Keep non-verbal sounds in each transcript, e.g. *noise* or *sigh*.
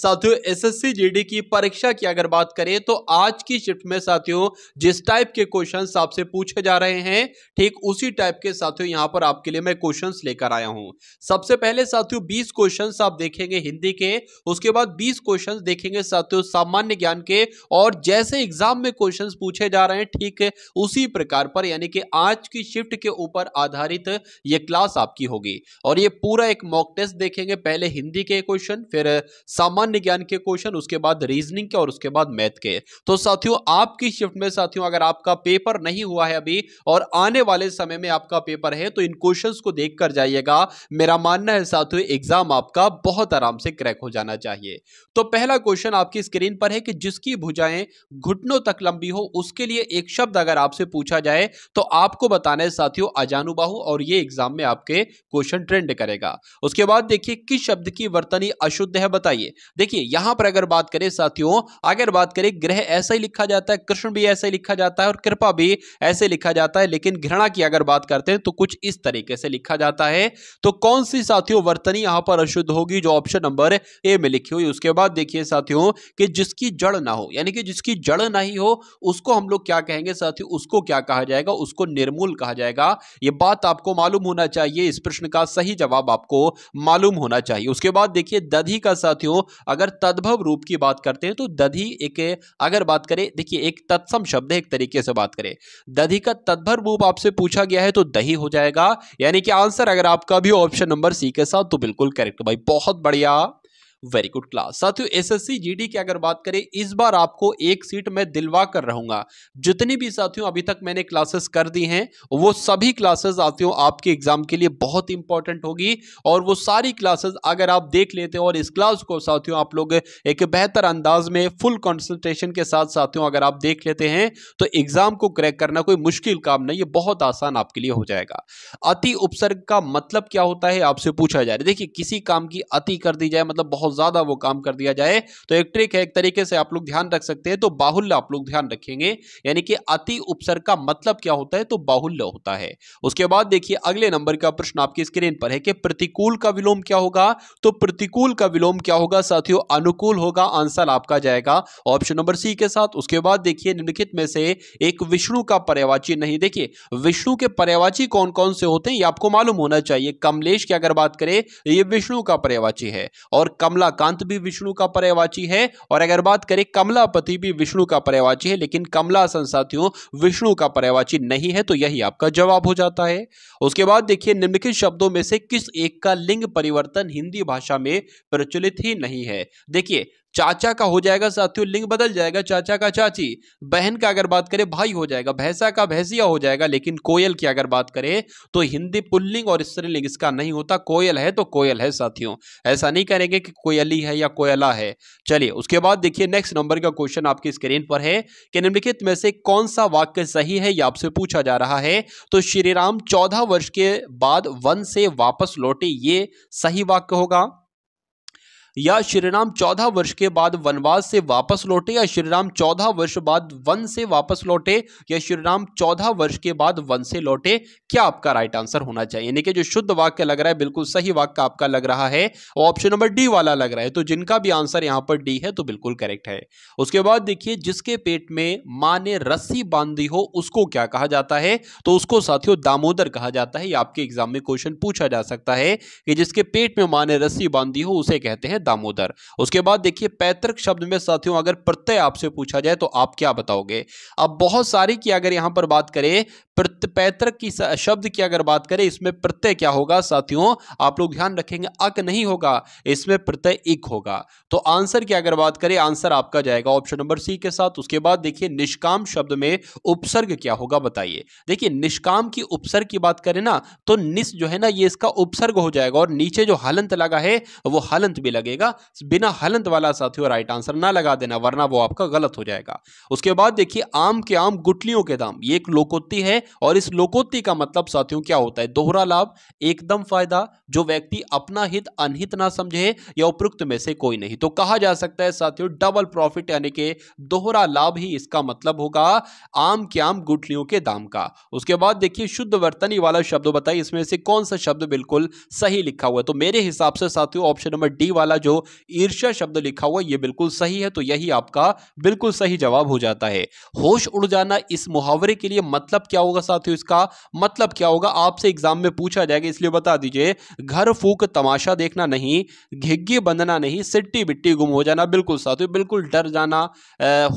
साथियों SSC GD की परीक्षा की अगर बात करें तो आज की शिफ्ट में साथियों जिस टाइप के क्वेश्चन आपसे पूछे जा रहे हैं ठीक उसी टाइप के साथियों यहां पर आपके लिए मैं क्वेश्चन लेकर आया हूं सबसे पहले साथियों बीस क्वेश्चन आप देखेंगे हिंदी के उसके बाद बीस क्वेश्चन देखेंगे साथियों सामान्य ज्ञान के और जैसे एग्जाम में क्वेश्चन पूछे जा रहे हैं ठीक उसी प्रकार पर यानी कि आज की शिफ्ट के ऊपर आधारित ये क्लास आपकी होगी और ये पूरा एक मॉक टेस्ट देखेंगे पहले हिंदी के क्वेश्चन फिर सामान्य सामान्य ज्ञान के क्वेश्चन उसके बाद रीजनिंग के और उसके बाद मैथ के तो साथियों आपकी शिफ्ट में साथियों अगर आपका पेपर नहीं हुआ है अभी और आने वाले समय में आपका पेपर है तो इन क्वेश्चन को देख कर जाइएगा मेरा मानना है साथियों एग्जाम आपका बहुत आराम से क्रैक हो जाना चाहिए तो पहला क्वेश्चन आपकी स्क्रीन पर है कि जिसकी भुजाएं घुटनों तक लंबी हो उसके लिए एक शब्द अगर आपसे पूछा जाए तो आपको बताना है साथियों अजानुबाहु और ये एग्जाम में आपके क्वेश्चन ट्रेंड करेगा उसके बाद देखिए किस शब्द की वर्तनी अशुद्ध है बताइए देखिए यहां पर अगर बात करें साथियों अगर बात करें ग्रह ऐसा ही लिखा जाता है कृष्ण भी ऐसे लिखा जाता है और कृपा भी ऐसे लिखा जाता है लेकिन घृणा की अगर बात करते हैं तो कुछ इस तरीके से लिखा जाता है तो कौन सी साथियों वर्तनी यहां पर अशुद्ध होगी जो ऑप्शन नंबर ए में लिखी हुई उसके बाद देखिए साथियों कि जिसकी जड़ ना हो यानी कि जिसकी जड़ नहीं हो उसको हम लोग क्या कहेंगे साथियों उसको क्या कहा जाएगा उसको निर्मूल कहा जाएगा यह बात आपको मालूम होना चाहिए इस प्रश्न का सही जवाब आपको मालूम होना चाहिए उसके बाद देखिए दधी का साथियों अगर तद्भव रूप की बात करते हैं तो दधि एक अगर बात करें देखिए एक तत्सम शब्द है एक तरीके से बात करें दधि का तद्भव रूप आपसे पूछा गया है तो दही हो जाएगा यानी कि आंसर अगर आपका भी ऑप्शन नंबर सी के साथ तो बिल्कुल करेक्ट भाई बहुत बढ़िया वेरी गुड क्लास साथियों एसएससी जीडी की अगर बात करें इस बार आपको एक सीट मैं दिलवा कर रहूंगा जितनी भी साथियों अभी तक मैंने क्लासेस कर दी हैं वो सभी क्लासेस साथियों आपके एग्जाम के लिए बहुत इंपॉर्टेंट होगी और वो सारी क्लासेस अगर आप देख लेते हो और इस क्लास को साथियों आप लोग एक बेहतर अंदाज में फुल कॉन्सेंट्रेशन के साथ साथियों अगर आप देख लेते हैं तो एग्जाम को क्रैक करना कोई मुश्किल काम नहीं है बहुत आसान आपके लिए हो जाएगा अति उपसर्ग का मतलब क्या होता है आपसे पूछा जा रहा है देखिए किसी काम की अति कर दी जाए मतलब बहुत बहुत ज़्यादा वो काम कर दिया जाए तो एक ट्रिक है एक तरीके से आप लोग ध्यान रख सकते हैं तो बाहुल्य आप लोग ध्यान रखेंगे यानी कि अति उपसर्ग का मतलब क्या होता है तो बाहुल्य होता है उसके बाद देखिए अगले नंबर का प्रश्न आपकी स्क्रीन पर है कि प्रतिकूल का विलोम क्या होगा तो प्रतिकूल का विलोम क्या होगा साथियों अनुकूल होगा आंसर आपका जाएगा ऑप्शन नंबर सी के साथ उसके बाद देखिए निम्नलिखित में से एक विष्णु का पर्यावाची नहीं देखिए विष्णु के पर्यावाची कौन कौन से होते हैं ये आपको मालूम होना चाहिए कमलेश की अगर बात करें ये विष्णु का पर्यावाची है और कमल कमलाकांत भी विष्णु का पर्यावाची है और अगर बात करें कमलापति भी विष्णु का पर्यावाची है लेकिन कमला संसाथियों विष्णु का पर्यवाची नहीं है तो यही आपका जवाब हो जाता है उसके बाद देखिए निम्नलिखित शब्दों में से किस एक का लिंग परिवर्तन हिंदी भाषा में प्रचलित ही नहीं है देखिए चाचा का हो जाएगा साथियों लिंग बदल जाएगा चाचा का चाची बहन का अगर बात करें भाई हो जाएगा भैंसा का भैंसिया हो जाएगा लेकिन कोयल की अगर बात करें तो हिंदी पुल्लिंग और स्त्रीलिंग इसका नहीं होता कोयल है तो कोयल है साथियों ऐसा नहीं करेंगे कि कोयली है या कोयला है चलिए उसके बाद देखिए नेक्स्ट नंबर का क्वेश्चन आपकी स्क्रीन पर है कि निम्नलिखित में से कौन सा वाक्य सही है यह आपसे पूछा जा रहा है तो श्री राम चौदह वर्ष के बाद वन से वापस लौटे ये सही वाक्य होगा या श्री राम चौदह वर्ष के बाद वनवास से वापस लौटे या श्री राम चौदह वर्ष बाद वन से वापस लौटे या श्री राम चौदह वर्ष के बाद वन से लौटे क्या आपका राइट आंसर होना चाहिए यानी कि जो शुद्ध वाक्य लग रहा है बिल्कुल सही वाक्य आपका लग रहा है ऑप्शन नंबर डी वाला लग रहा है तो जिनका भी आंसर यहाँ पर डी है तो बिल्कुल करेक्ट है उसके बाद देखिए जिसके पेट में माँ ने रस्सी बांधी हो उसको क्या कहा जाता है तो उसको साथियों दामोदर कहा जाता है आपके एग्जाम में क्वेश्चन पूछा जा सकता है कि जिसके पेट में माँ ने रस्सी बांधी हो उसे कहते हैं दामोदर उसके बाद देखिए पैतृक शब्द में साथियों अगर प्रत्यय आपसे पूछा जाए तो आप क्या बताओगे अब बहुत सारी की अगर यहां पर बात करें प्रत्यपैत्र की शब्द की अगर बात करें इसमें प्रत्यय क्या होगा साथियों आप लोग ध्यान रखेंगे अक नहीं होगा इसमें प्रत्यय इक होगा तो आंसर की अगर बात करें आंसर आपका जाएगा ऑप्शन नंबर सी के साथ उसके बाद देखिए निष्काम शब्द में उपसर्ग क्या होगा बताइए देखिए निष्काम की उपसर्ग की बात करें ना तो निस जो है ना ये इसका उपसर्ग हो जाएगा और नीचे जो हलंत लगा है वो हलंत भी लगेगा बिना हलंत वाला साथियों राइट आंसर ना लगा देना वरना वो आपका गलत हो जाएगा उसके बाद देखिए आम के आम गुटलियों के दाम ये एक लोकोत्ती है और इस लोकोत्ति का मतलब साथियों क्या होता है दोहरा लाभ एकदम फायदा जो व्यक्ति अपना हित अनहित ना समझे या उपयुक्त में से कोई नहीं तो कहा जा सकता है साथियों डबल प्रॉफिट यानी कि दोहरा लाभ ही इसका मतलब होगा आम के आम गुठलियों के दाम का उसके बाद देखिए शुद्ध वर्तनी वाला शब्द बताइए इसमें से कौन सा शब्द बिल्कुल सही लिखा हुआ है तो मेरे हिसाब से साथियों ऑप्शन नंबर डी वाला जो ईर्ष्या शब्द लिखा हुआ यह बिल्कुल सही है तो यही आपका बिल्कुल सही जवाब हो जाता है होश उड़ जाना इस मुहावरे के लिए मतलब क्या होगा होगा साथियों इसका मतलब क्या होगा आपसे एग्जाम में पूछा जाएगा इसलिए बता दीजिए घर फूक तमाशा देखना नहीं घिग्गी बंधना नहीं सिट्टी बिट्टी गुम हो जाना बिल्कुल साथियों बिल्कुल डर जाना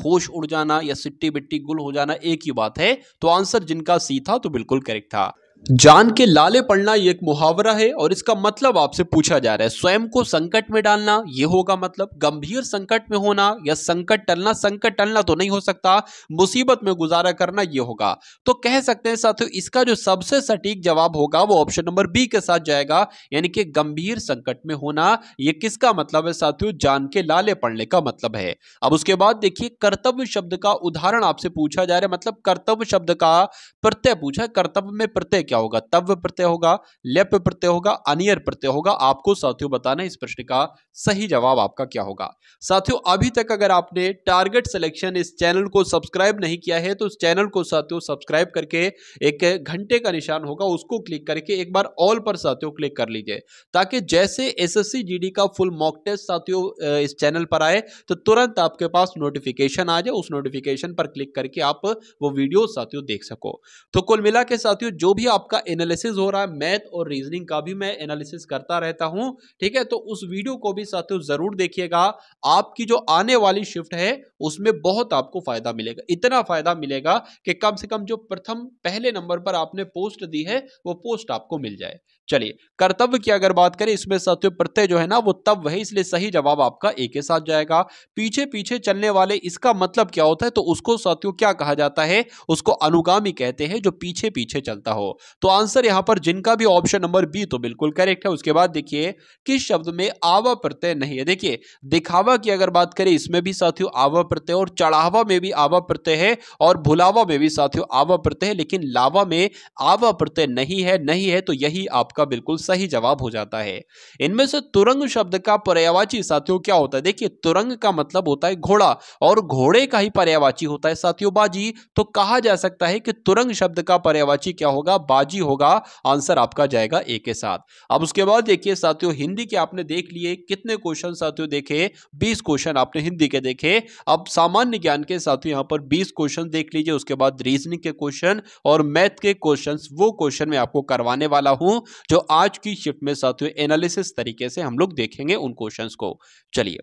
होश उड़ जाना या सिट्टी बिट्टी गुल हो जाना एक ही बात है तो आंसर जिनका सी था तो बिल्कुल करेक्ट था जान के लाले पड़ना ये एक मुहावरा है और इसका मतलब आपसे पूछा जा रहा है स्वयं को संकट में डालना ये होगा मतलब गंभीर संकट में होना या संकट टलना संकट टलना तो नहीं हो सकता मुसीबत में गुजारा करना ये होगा तो कह सकते हैं साथियों इसका जो सबसे सटीक जवाब होगा वो ऑप्शन नंबर बी के साथ जाएगा यानी कि गंभीर संकट में होना यह किसका मतलब है साथियों जान के लाले पड़ने का मतलब है अब उसके बाद देखिए कर्तव्य शब्द का उदाहरण आपसे पूछा जा रहा है मतलब कर्तव्य शब्द का प्रत्यय पूछा कर्तव्य में प्रत्यय क्या होगा तव्य प्रत्यय होगा लेप प्रत्यय होगा अनियर प्रत्यय होगा आपको साथियों बताना इस प्रश्न का सही जवाब आपका क्या होगा साथियों अभी तक अगर आपने टारगेट सिलेक्शन इस चैनल को सब्सक्राइब नहीं किया है तो इस चैनल को साथियों सब्सक्राइब करके एक घंटे का निशान होगा उसको क्लिक करके एक बार ऑल पर साथियों क्लिक कर लीजिए ताकि जैसे एस एस का फुल मॉक टेस्ट साथियों इस चैनल पर आए तो तुरंत आपके पास नोटिफिकेशन आ जाए उस नोटिफिकेशन पर क्लिक करके आप वो वीडियो साथियों देख सको तो कुल मिला के साथियों जो भी आप आपका एनालिसिस हो रहा है मैथ और रीजनिंग का भी मैं एनालिसिस करता रहता हूं ठीक है तो उस वीडियो को भी साथियों जरूर देखिएगा आपकी जो आने वाली शिफ्ट है उसमें बहुत आपको फायदा मिलेगा इतना फायदा मिलेगा कि कम से कम जो प्रथम पहले नंबर पर आपने पोस्ट दी है वो पोस्ट आपको मिल जाए चलिए कर्तव्य की अगर बात करें इसमें सत्य प्रत्यय जो है ना वो तब है इसलिए सही जवाब आपका एक के साथ जाएगा पीछे पीछे चलने वाले इसका मतलब क्या होता है तो उसको सत्यु क्या कहा जाता है उसको अनुगामी कहते हैं जो पीछे पीछे चलता हो तो आंसर यहां पर जिनका भी ऑप्शन नंबर बी तो बिल्कुल करेक्ट है उसके बाद देखिए किस शब्द में आवा प्रत्यय नहीं है देखिए दिखावा की अगर बात करें इसमें भी साथियों आवा प्रत्यय और चढ़ावा में भी आवा प्रत्यय है और भुलावा में भी साथियों आवा प्रत्यय है लेकिन लावा में आवा प्रत्यय नहीं है नहीं है तो यही आप आपका बिल्कुल सही जवाब हो जाता है इनमें से तुरंग शब्द का पर्यावाची साथियों क्या होता है देखिए तुरंग का मतलब होता है घोड़ा और घोड़े का ही पर्यावाची होता है साथियों बाजी तो कहा जा सकता है कि तुरंग शब्द का पर्यावाची क्या होगा बाजी होगा आंसर आपका जाएगा ए के साथ अब उसके बाद देखिए साथियों हिंदी के आपने देख लिए कितने क्वेश्चन साथियों देखे बीस क्वेश्चन आपने हिंदी के देखे अब सामान्य ज्ञान के साथियों यहां पर बीस क्वेश्चन देख लीजिए उसके बाद रीजनिंग के क्वेश्चन और मैथ के क्वेश्चन वो क्वेश्चन में आपको करवाने वाला हूं जो आज की शिफ्ट में साथियों एनालिसिस तरीके से हम लोग देखेंगे उन क्वेश्चन को चलिए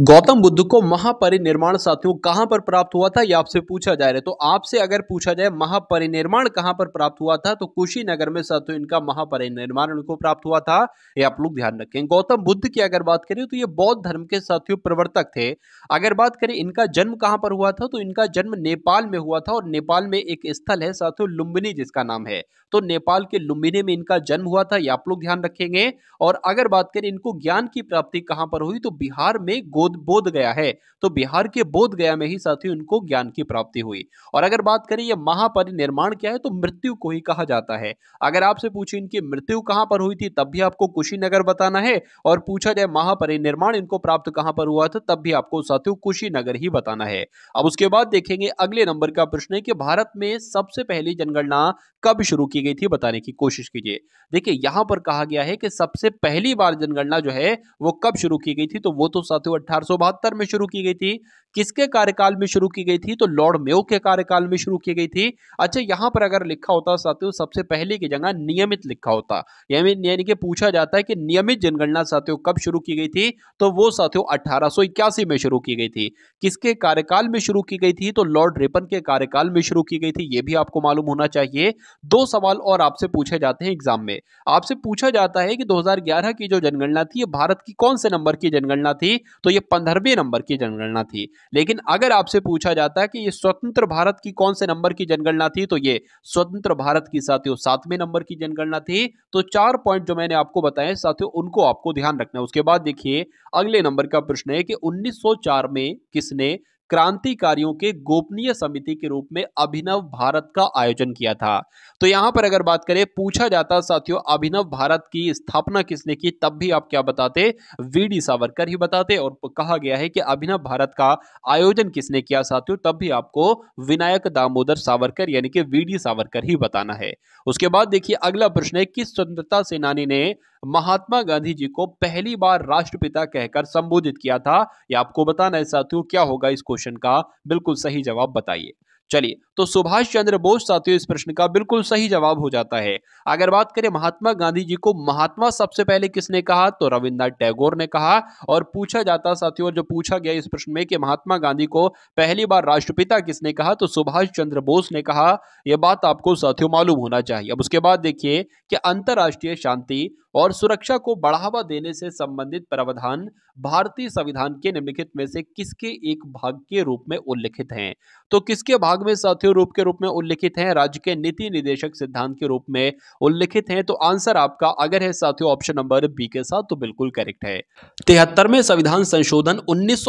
गौतम बुद्ध को महापरिनिर्माण साथियों कहां पर प्राप्त हुआ था यह आपसे पूछा जा रहा है तो आपसे अगर पूछा जाए महापरिनिर्माण कहां पर प्राप्त हुआ था तो कुशीनगर में साथियों इनका महापरिनिर्माण उनको प्राप्त हुआ था ये आप लोग ध्यान रखें गौतम बुद्ध की अगर बात करें तो ये बौद्ध धर्म के साथियों प्रवर्तक थे अगर बात करें इनका जन्म कहाँ पर हुआ था तो इनका जन्म नेपाल में हुआ था और नेपाल में एक स्थल है साथियों लुम्बिनी जिसका नाम है तो नेपाल के लुम्बिनी में इनका जन्म हुआ था ये आप लोग ध्यान रखेंगे और अगर बात करें इनको ज्ञान की प्राप्ति कहाँ पर हुई तो बिहार में गो बोध बोध गया है तो बिहार के बोध गया में ही साथियों उनको ज्ञान की प्राप्ति हुई और अगर बात करें ये महापरिनिर्माण क्या है तो मृत्यु को ही कहा जाता है अगर आपसे पूछे इनकी मृत्यु कहाँ पर हुई थी तब भी आपको कुशीनगर बताना है और पूछा जाए महापरिनिर्माण इनको प्राप्त कहाँ पर हुआ था तब भी आपको साथियों कुशीनगर ही बताना है अब उसके बाद देखेंगे अगले नंबर का प्रश्न है कि भारत में सबसे पहली जनगणना कब शुरू की गई थी बताने की कोशिश कीजिए देखिए यहां पर कहा गया है कि सबसे पहली बार जनगणना जो है वो कब शुरू की गई थी तो वो तो साथियों अठारह में शुरू की गई थी किसके कार्यकाल में शुरू की गई थी तो लॉर्ड मेयो के कार्यकाल में शुरू की गई थी अच्छा यहाँ पर अगर लिखा होता साथियों सबसे पहले की जगह नियमित लिखा होता यानी कि पूछा जाता है कि नियमित जनगणना साथियों कब शुरू की गई थी तो वो साथियों अठारह में शुरू की गई थी किसके कार्यकाल में शुरू की गई थी तो लॉर्ड रेपन के कार्यकाल में शुरू की गई थी ये भी आपको मालूम होना चाहिए दो सवाल और आपसे पूछे जाते हैं एग्जाम में आपसे पूछा जाता है कि 2011 की जो जनगणना थी ये भारत की कौन से नंबर की जनगणना थी तो ये पंद्रहवें नंबर की जनगणना थी लेकिन अगर आपसे पूछा जाता है कि ये स्वतंत्र भारत की कौन से नंबर की जनगणना थी तो ये स्वतंत्र भारत की साथियों सातवें नंबर की जनगणना थी तो चार पॉइंट जो मैंने आपको बताए साथियों उनको आपको ध्यान रखना है उसके बाद देखिए अगले नंबर का प्रश्न है कि 1904 में किसने क्रांतिकारियों के गोपनीय समिति के रूप में अभिनव भारत का आयोजन किया था तो यहां पर अगर बात करें पूछा जाता साथियों अभिनव भारत की स्थापना किसने की तब भी आप क्या बताते वी डी सावरकर ही बताते और कहा गया है कि अभिनव भारत का आयोजन किसने किया साथियों तब भी आपको विनायक दामोदर सावरकर यानी कि वी डी सावरकर ही बताना है उसके बाद देखिए अगला प्रश्न है किस स्वतंत्रता सेनानी ने महात्मा गांधी जी को पहली बार राष्ट्रपिता कहकर संबोधित किया था या आपको बताना है साथियों क्या होगा इस क्वेश्चन का बिल्कुल सही जवाब बताइए चलिए तो सुभाष चंद्र बोस साथियों इस प्रश्न का बिल्कुल सही जवाब हो जाता है अगर बात करें महात्मा गांधी जी को महात्मा सबसे पहले किसने कहा तो रविन्द्रनाथ टैगोर ने कहा और पूछा जाता साथियों जो पूछा गया इस प्रश्न में कि महात्मा गांधी को पहली बार राष्ट्रपिता किसने कहा तो सुभाष चंद्र बोस ने कहा यह बात आपको साथियों मालूम होना चाहिए अब उसके बाद देखिए कि अंतर्राष्ट्रीय शांति और सुरक्षा को बढ़ावा देने से संबंधित प्रावधान भारतीय संविधान के निम्नलिखित में से किसके एक भाग के रूप में उल्लिखित हैं तो किसके भाग में साथियों के रूप के रूप में उल्लिखित हैं राज्य के नीति निदेशक सिद्धांत के रूप में उल्लिखित हैं तो आंसर आपका अगर है साथियों ऑप्शन नंबर बी के साथ तो बिल्कुल करेक्ट है तिहत्तरवें संविधान संशोधन उन्नीस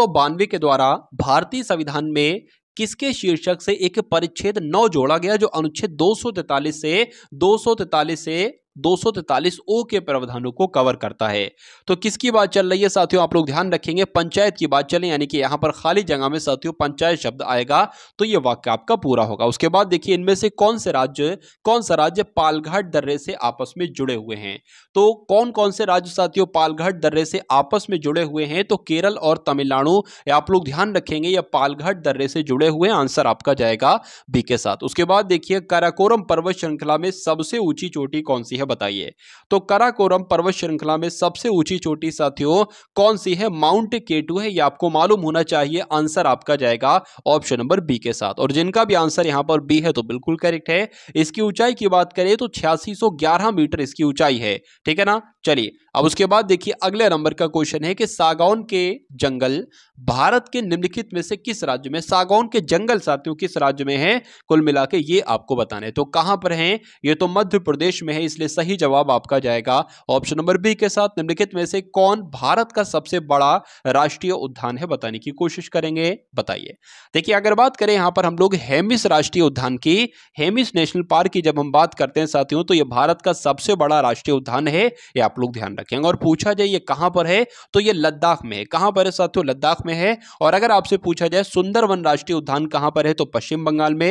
के द्वारा भारतीय संविधान में किसके शीर्षक से एक परिच्छेद नौ जोड़ा गया जो अनुच्छेद दो से दो से दो ओ के प्रावधानों को कवर करता है तो किसकी बात चल रही है साथियों आप लोग ध्यान रखेंगे पंचायत की बात चले यानी कि यहां पर खाली जगह में साथियों पंचायत शब्द आएगा तो यह वाक्य आपका पूरा होगा उसके बाद देखिए इनमें से कौन से राज्य कौन सा राज्य पालघाट दर्रे से आपस में जुड़े हुए हैं तो कौन कौन से राज्य साथियों पालघाट दर्रे से आपस में जुड़े हुए हैं तो केरल और तमिलनाडु आप लोग ध्यान रखेंगे या पालघाट दर्रे से जुड़े हुए आंसर आपका जाएगा बी के साथ उसके बाद देखिए काराकोरम पर्वत श्रृंखला में सबसे ऊंची चोटी कौन सी है में बताइए तो कराकोरम पर्वत श्रृंखला में सबसे ऊंची चोटी साथियों कौन सी है माउंट केटू है ये आपको मालूम होना चाहिए आंसर आपका जाएगा ऑप्शन नंबर बी के साथ और जिनका भी आंसर यहां पर बी है तो बिल्कुल करेक्ट है इसकी ऊंचाई की बात करें तो छियासी मीटर इसकी ऊंचाई है ठीक है ना चलिए अब उसके बाद देखिए अगले नंबर का क्वेश्चन है कि सागौन के जंगल भारत के निम्नलिखित में से किस राज्य में सागौन के जंगल साथियों किस राज्य में है कुल मिला के ये आपको बताने तो कहां पर है ये तो मध्य प्रदेश में है इसलिए सही जवाब आपका जाएगा ऑप्शन नंबर बी के साथ निम्नलिखित में से कौन भारत का सबसे बड़ा राष्ट्रीय उद्यान है बताने की कोशिश करेंगे बताइए देखिए अगर बात करें यहां पर हम लोग हेमिस राष्ट्रीय उद्यान की हेमिस नेशनल पार्क की जब हम बात करते हैं साथियों तो यह भारत का सबसे बड़ा राष्ट्रीय उद्यान है ये आप लोग ध्यान रखेंगे और पूछा जाए ये कहां पर है तो ये लद्दाख में है कहां पर है साथियों लद्दाख में है और अगर आपसे पूछा जाए सुंदरवन राष्ट्रीय उद्यान कहां पर है तो पश्चिम बंगाल में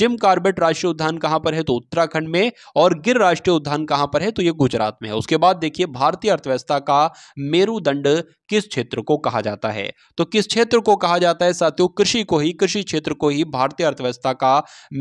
जिम कार्बेट राष्ट्रीय उद्यान कहां पर है तो उत्तराखंड में और गिर राष्ट्रीय उद्यान स्थान कहां पर है तो ये गुजरात में है उसके बाद देखिए भारतीय अर्थव्यवस्था का मेरुदंड किस क्षेत्र को कहा जाता है तो किस क्षेत्र को कहा जाता है साथियों कृषि को ही कृषि क्षेत्र को ही भारतीय अर्थव्यवस्था का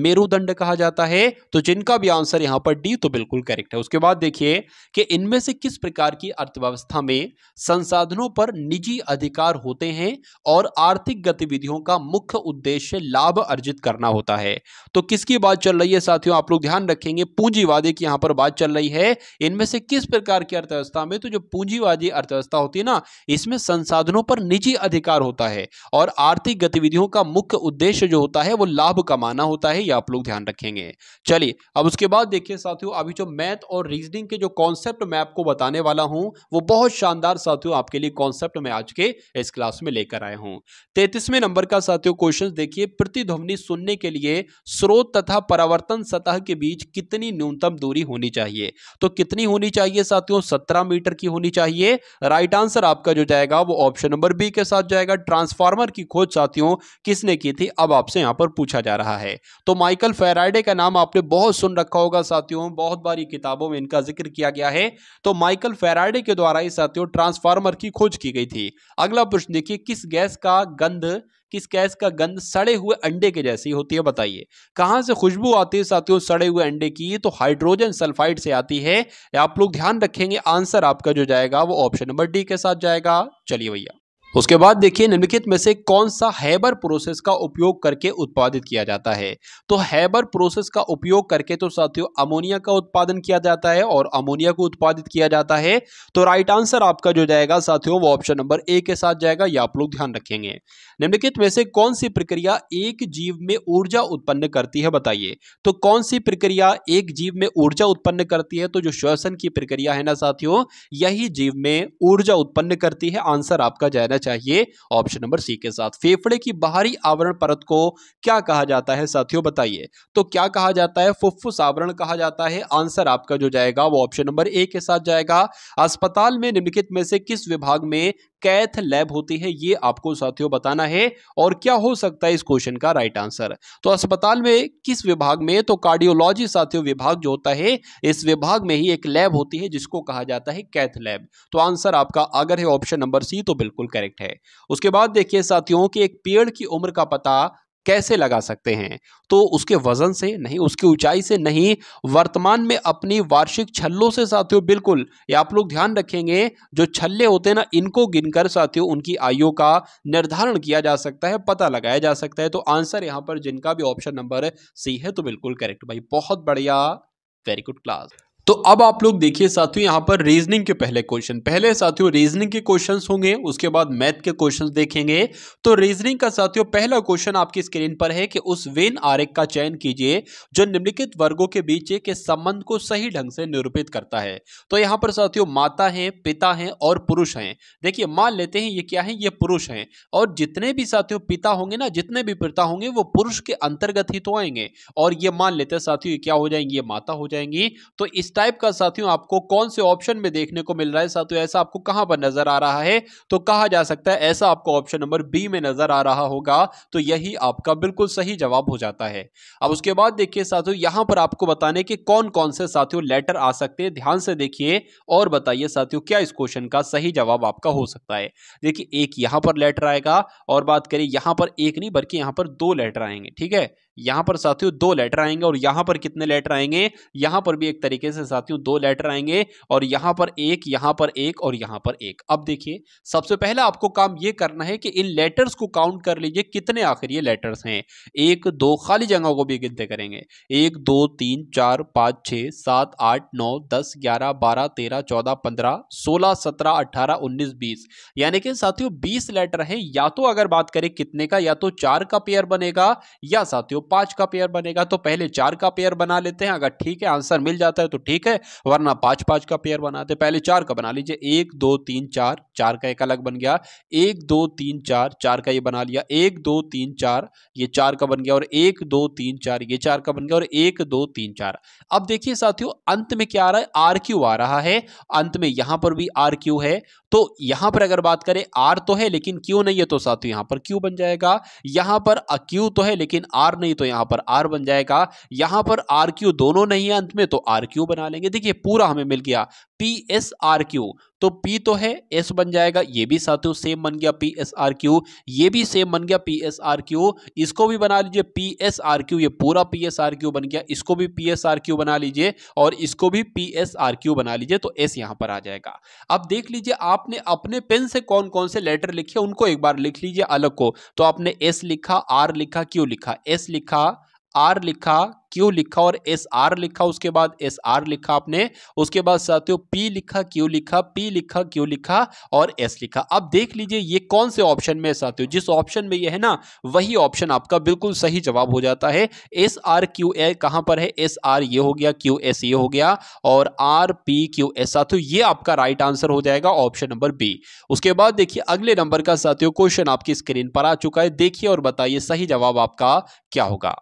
मेरुदंड कहा जाता है तो जिनका भी आंसर यहां पर डी तो बिल्कुल करेक्ट है उसके बाद देखिए कि इनमें से किस प्रकार की अर्थव्यवस्था में संसाधनों पर निजी अधिकार होते हैं और आर्थिक गतिविधियों का मुख्य उद्देश्य लाभ अर्जित करना होता है तो किसकी बात चल रही है साथियों आप लोग ध्यान रखेंगे पूंजीवादी की यहां पर बात चल रही है इनमें से किस प्रकार की अर्थव्यवस्था में तो जो पूंजीवादी अर्थव्यवस्था होती है ना इसमें संसाधनों पर निजी अधिकार होता है और आर्थिक गतिविधियों का मुख्य उद्देश्य जो होता है वो लाभ कमाना होता है ये आप लोग ध्यान रखेंगे चलिए अब उसके बाद देखिए साथियों अभी जो मैथ और रीजनिंग के जो कॉन्सेप्ट मैं आपको बताने वाला हूँ वो बहुत शानदार साथियों आपके लिए कॉन्सेप्ट मैं आज के इस क्लास में लेकर आया हूँ तैतीसवें नंबर का साथियों क्वेश्चन देखिए प्रतिध्वनि सुनने के लिए स्रोत तथा परावर्तन सतह के बीच कितनी न्यूनतम दूरी होनी चाहिए चाहिए तो कितनी होनी चाहिए साथियों सत्रह मीटर की होनी चाहिए राइट आंसर आपका जो जाएगा वो ऑप्शन नंबर बी के साथ जाएगा ट्रांसफार्मर की खोज साथियों किसने की थी अब आपसे यहां पर पूछा जा रहा है तो माइकल फेराइडे का नाम आपने बहुत सुन रखा होगा साथियों बहुत बारी किताबों में इनका जिक्र किया गया है तो माइकल फेराइडे के द्वारा ही साथियों ट्रांसफार्मर की खोज की गई थी अगला प्रश्न देखिए किस गैस का गंध किस गैस का गंध सड़े हुए अंडे के जैसी होती है बताइए कहाँ से खुशबू आती है साथियों सड़े हुए अंडे की तो हाइड्रोजन सल्फाइड से आती है आप लोग ध्यान रखेंगे आंसर आपका जो जाएगा वो ऑप्शन नंबर डी के साथ जाएगा चलिए भैया उसके बाद देखिए निम्नलिखित में से कौन सा हैबर प्रोसेस का उपयोग करके उत्पादित किया जाता है तो हैबर प्रोसेस का उपयोग करके तो साथियों अमोनिया का उत्पादन किया जाता है और अमोनिया को उत्पादित किया जाता है तो राइट आंसर आपका जो जाएगा साथियों वो ऑप्शन नंबर ए के साथ जाएगा या आप लोग ध्यान रखेंगे निम्नलिखित में से कौन सी प्रक्रिया एक जीव में ऊर्जा उत्पन्न करती है बताइए तो कौन सी प्रक्रिया एक जीव में ऊर्जा उत्पन्न करती है तो जो श्वसन की प्रक्रिया है ना साथियों यही जीव में ऊर्जा उत्पन्न करती है आंसर आपका जाएगा चाहिए ऑप्शन नंबर सी के साथ फेफड़े की बाहरी आवरण परत को क्या कहा जाता है साथियों बताइए तो क्या कहा जाता है फुफ्फुस आवरण कहा जाता है आंसर आपका जो जाएगा वो ऑप्शन नंबर ए के साथ जाएगा अस्पताल में निम्नलिखित में से किस विभाग में कैथ लैब होती है ये आपको साथियों बताना है और क्या हो सकता है इस क्वेश्चन का राइट आंसर तो अस्पताल में किस विभाग में तो कार्डियोलॉजी साथियों विभाग जो होता है इस विभाग में ही एक लैब होती है जिसको कहा जाता है कैथ लैब तो आंसर आपका अगर है ऑप्शन नंबर सी तो बिल्कुल करेक्ट है उसके बाद देखिए साथियों की एक पेड़ की उम्र का पता कैसे लगा सकते हैं तो उसके वजन से नहीं उसकी ऊंचाई से नहीं वर्तमान में अपनी वार्षिक छल्लों से साथियों बिल्कुल ये आप लोग ध्यान रखेंगे जो छल्ले होते हैं ना इनको गिनकर साथियों उनकी आयु का निर्धारण किया जा सकता है पता लगाया जा सकता है तो आंसर यहां पर जिनका भी ऑप्शन नंबर सी है तो बिल्कुल करेक्ट भाई बहुत बढ़िया वेरी गुड क्लास तो अब आप लोग देखिए साथियों यहाँ पर रीजनिंग के पहले क्वेश्चन पहले साथियों रीजनिंग के क्वेश्चन होंगे उसके बाद मैथ के क्वेश्चन देखेंगे तो रीजनिंग का साथियों पहला क्वेश्चन आपकी स्क्रीन पर है कि उस वेन आरेख का चयन कीजिए जो निम्नलिखित वर्गों के बीच के संबंध को सही ढंग से निरूपित करता है तो यहाँ पर साथियों माता है पिता है और पुरुष है देखिए मान लेते हैं ये क्या है ये पुरुष है और जितने भी साथियों पिता होंगे ना जितने भी पिता होंगे वो पुरुष के अंतर्गत ही तो आएंगे और ये मान लेते हैं साथियों क्या हो जाएंगे ये माता हो जाएंगी तो इस टाइप का साथियों आपको कौन से ऑप्शन में देखने को मिल रहा है साथियों ऐसा आपको कहां पर नजर आ रहा है तो कहा जा सकता है ऐसा आपको ऑप्शन नंबर बी में नजर आ रहा होगा तो यही आपका बिल्कुल सही जवाब हो जाता है अब उसके बाद देखिए साथियों यहां पर आपको बताने के कौन कौन से साथियों लेटर आ सकते हैं ध्यान से देखिए और बताइए साथियों क्या इस क्वेश्चन का सही जवाब आपका हो सकता है देखिए एक यहां पर लेटर आएगा और बात करिए यहां पर एक नहीं बल्कि यहां पर दो लेटर आएंगे ठीक है यहां पर साथियों दो लेटर आएंगे और यहां पर कितने लेटर आएंगे यहां पर भी एक तरीके से साथियों दो लेटर आएंगे और यहां पर एक यहां पर एक और यहां पर एक अब देखिए सबसे पहले आपको काम यह करना है कि इन लेटर्स को काउंट कर लीजिए कितने आखिर ये लेटर्स हैं एक दो खाली जगहों को भी गिनते करेंगे एक दो तीन चार पाँच छः सात आठ नौ दस ग्यारह बारह तेरह चौदह पंद्रह सोलह सत्रह अट्ठारह उन्नीस बीस यानी कि साथियों बीस लेटर है या तो अगर बात करें कितने का या तो चार का पेयर बनेगा या साथियों पांच का पेयर बनेगा तो पहले चार का पेयर बना लेते हैं अगर ठीक है आंसर मिल जाता है तो ठीक है वरना पांच पांच का पेयर बनाते पहले चार का बना लीजिए एक दो तीन चार चार का एक अलग बन गया एक दो तीन चार चार का ये बना लिया एक दो तीन चार ये चार का बन गया और एक दो तीन चार ये चार का बन गया और एक दो तीन चार अब देखिए साथियों अंत में क्या आ रहा है आर क्यू आ रहा है अंत में यहां पर भी आर क्यू है तो यहां पर अगर बात करें आर तो है लेकिन क्यू नहीं है तो साथ यहां पर क्यू बन जाएगा यहां पर अक्यू तो है लेकिन आर नहीं तो यहां पर आर बन जाएगा यहां पर आर क्यू दोनों नहीं है अंत में तो आर क्यू बना लेंगे देखिए पूरा हमें मिल गया पी एस आर क्यू तो P तो है S बन जाएगा ये भी साथियों सेम बन गया पी एस आर क्यू ये भी सेम बन गया पी एस आर क्यू इसको भी बना लीजिए पी एस आर क्यू ये पूरा पी एस आर क्यू बन गया इसको भी पी एस आर क्यू बना लीजिए और इसको भी पी एस आर क्यू बना लीजिए तो S यहाँ पर आ जाएगा अब देख लीजिए आपने अपने पेन से कौन कौन से लेटर लिखे उनको एक बार लिख लीजिए अलग को तो आपने एस लिखा आर लिखा क्यू लिखा एस लिखा आर लिखा क्यू लिखा और एस आर लिखा उसके बाद एस आर लिखा आपने उसके बाद साथियों पी लिखा क्यू लिखा पी लिखा क्यू लिखा और एस लिखा अब देख लीजिए ये कौन से ऑप्शन में है साथियों जिस ऑप्शन में ये है ना वही ऑप्शन आपका बिल्कुल सही जवाब हो जाता है एस आर क्यू ए कहाँ पर है एस आर ये हो गया क्यू एस ये हो गया और आर पी क्यू एस साथियों ये आपका राइट आंसर हो जाएगा ऑप्शन नंबर बी उसके बाद देखिए अगले नंबर का साथियों क्वेश्चन आपकी स्क्रीन पर आ चुका है देखिए और बताइए सही जवाब आपका क्या होगा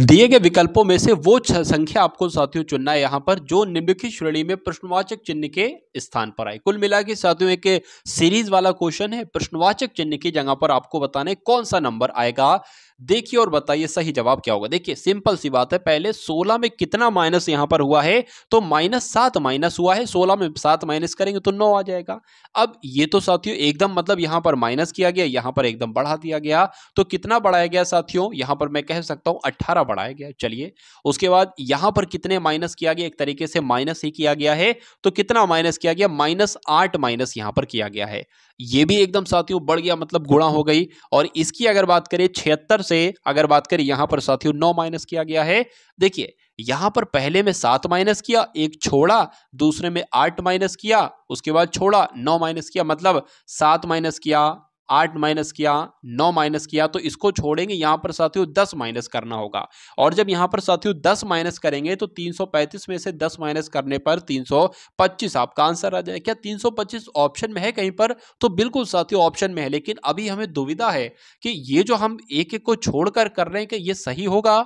दिए गए विकल्पों में से वो संख्या आपको साथियों चुनना है यहाँ पर जो निम्नलिखित श्रेणी में प्रश्नवाचक चिन्ह के स्थान पर आए कुल मिला के साथियों एक सीरीज वाला क्वेश्चन है प्रश्नवाचक चिन्ह की जगह पर आपको बताने कौन सा नंबर आएगा देखिए और बताइए सही जवाब क्या होगा देखिए सिंपल सी बात है पहले 16 में कितना माइनस यहां पर हुआ है तो माइनस सात माइनस हुआ है 16 में सात माइनस करेंगे तो नौ आ जाएगा अब ये तो साथियों एकदम मतलब यहां पर माइनस किया गया यहां पर एकदम बढ़ा दिया गया तो कितना बढ़ाया गया साथियों यहां पर मैं कह सकता हूं अट्ठारह बढ़ाया गया चलिए उसके बाद यहां पर कितने माइनस किया गया एक तरीके से माइनस ही किया गया है तो कितना माइनस किया गया माइनस आठ माइनस यहां पर किया गया है ये भी एकदम साथियों बढ़ गया मतलब गुणा हो गई और इसकी अगर बात करें छिहत्तर से अगर बात करें यहां पर साथियों नौ माइनस किया गया है देखिए यहां पर पहले में सात माइनस किया एक छोड़ा दूसरे में आठ माइनस किया उसके बाद छोड़ा नौ माइनस किया मतलब सात माइनस किया आठ माइनस किया नौ माइनस किया तो इसको छोड़ेंगे यहाँ पर साथियों दस माइनस करना होगा और जब यहाँ पर साथियों दस माइनस करेंगे तो तीन सौ पैंतीस में से दस माइनस करने पर तीन सौ पच्चीस आपका आंसर आ जाए क्या तीन सौ पच्चीस ऑप्शन में है कहीं पर तो बिल्कुल साथियों ऑप्शन में है लेकिन अभी हमें दुविधा है कि ये जो हम एक एक को छोड़ कर रहे हैं कि ये सही होगा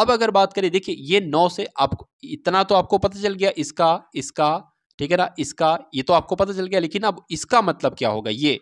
अब अगर बात करें देखिए ये नौ से आपको इतना तो आपको पता चल गया इसका इसका ठीक है ना इसका ये तो आपको पता चल गया लेकिन अब इसका मतलब क्या होगा ये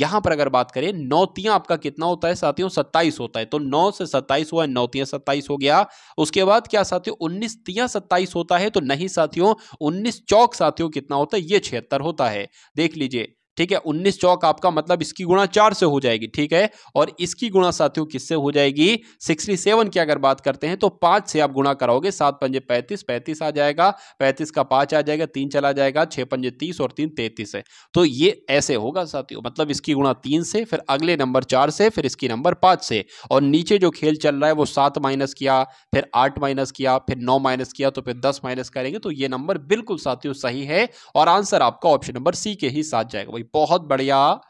यहां पर अगर बात करें नौतिया आपका कितना होता है साथियों सत्ताईस होता है तो नौ से सत्ताईस हुआ नौतिया सत्ताईस हो गया उसके बाद क्या साथियों उन्नीस तिया सत्ताईस होता है तो नहीं साथियों उन्नीस चौक साथियों कितना होता है ये छिहत्तर होता है देख लीजिए ठीक है उन्नीस चौक आपका मतलब इसकी गुणा चार से हो जाएगी ठीक है और इसकी गुणा साथियों किससे हो जाएगी सिक्सटी सेवन की अगर बात करते हैं तो पांच से आप गुणा कराओगे सात पंजे पैंतीस पैंतीस आ जाएगा पैंतीस का पांच आ जाएगा तीन चला जाएगा छह पंजे तीस और तीन तैतीस है तो ये ऐसे होगा साथियों मतलब इसकी गुणा तीन से फिर अगले नंबर चार से फिर इसकी नंबर पांच से और नीचे जो खेल चल रहा है वो सात माइनस किया फिर आठ माइनस किया फिर नौ माइनस किया तो फिर दस माइनस करेंगे तो ये नंबर बिल्कुल साथियों सही है और आंसर आपका ऑप्शन नंबर सी के ही साथ जाएगा भाई बहुत बढ़िया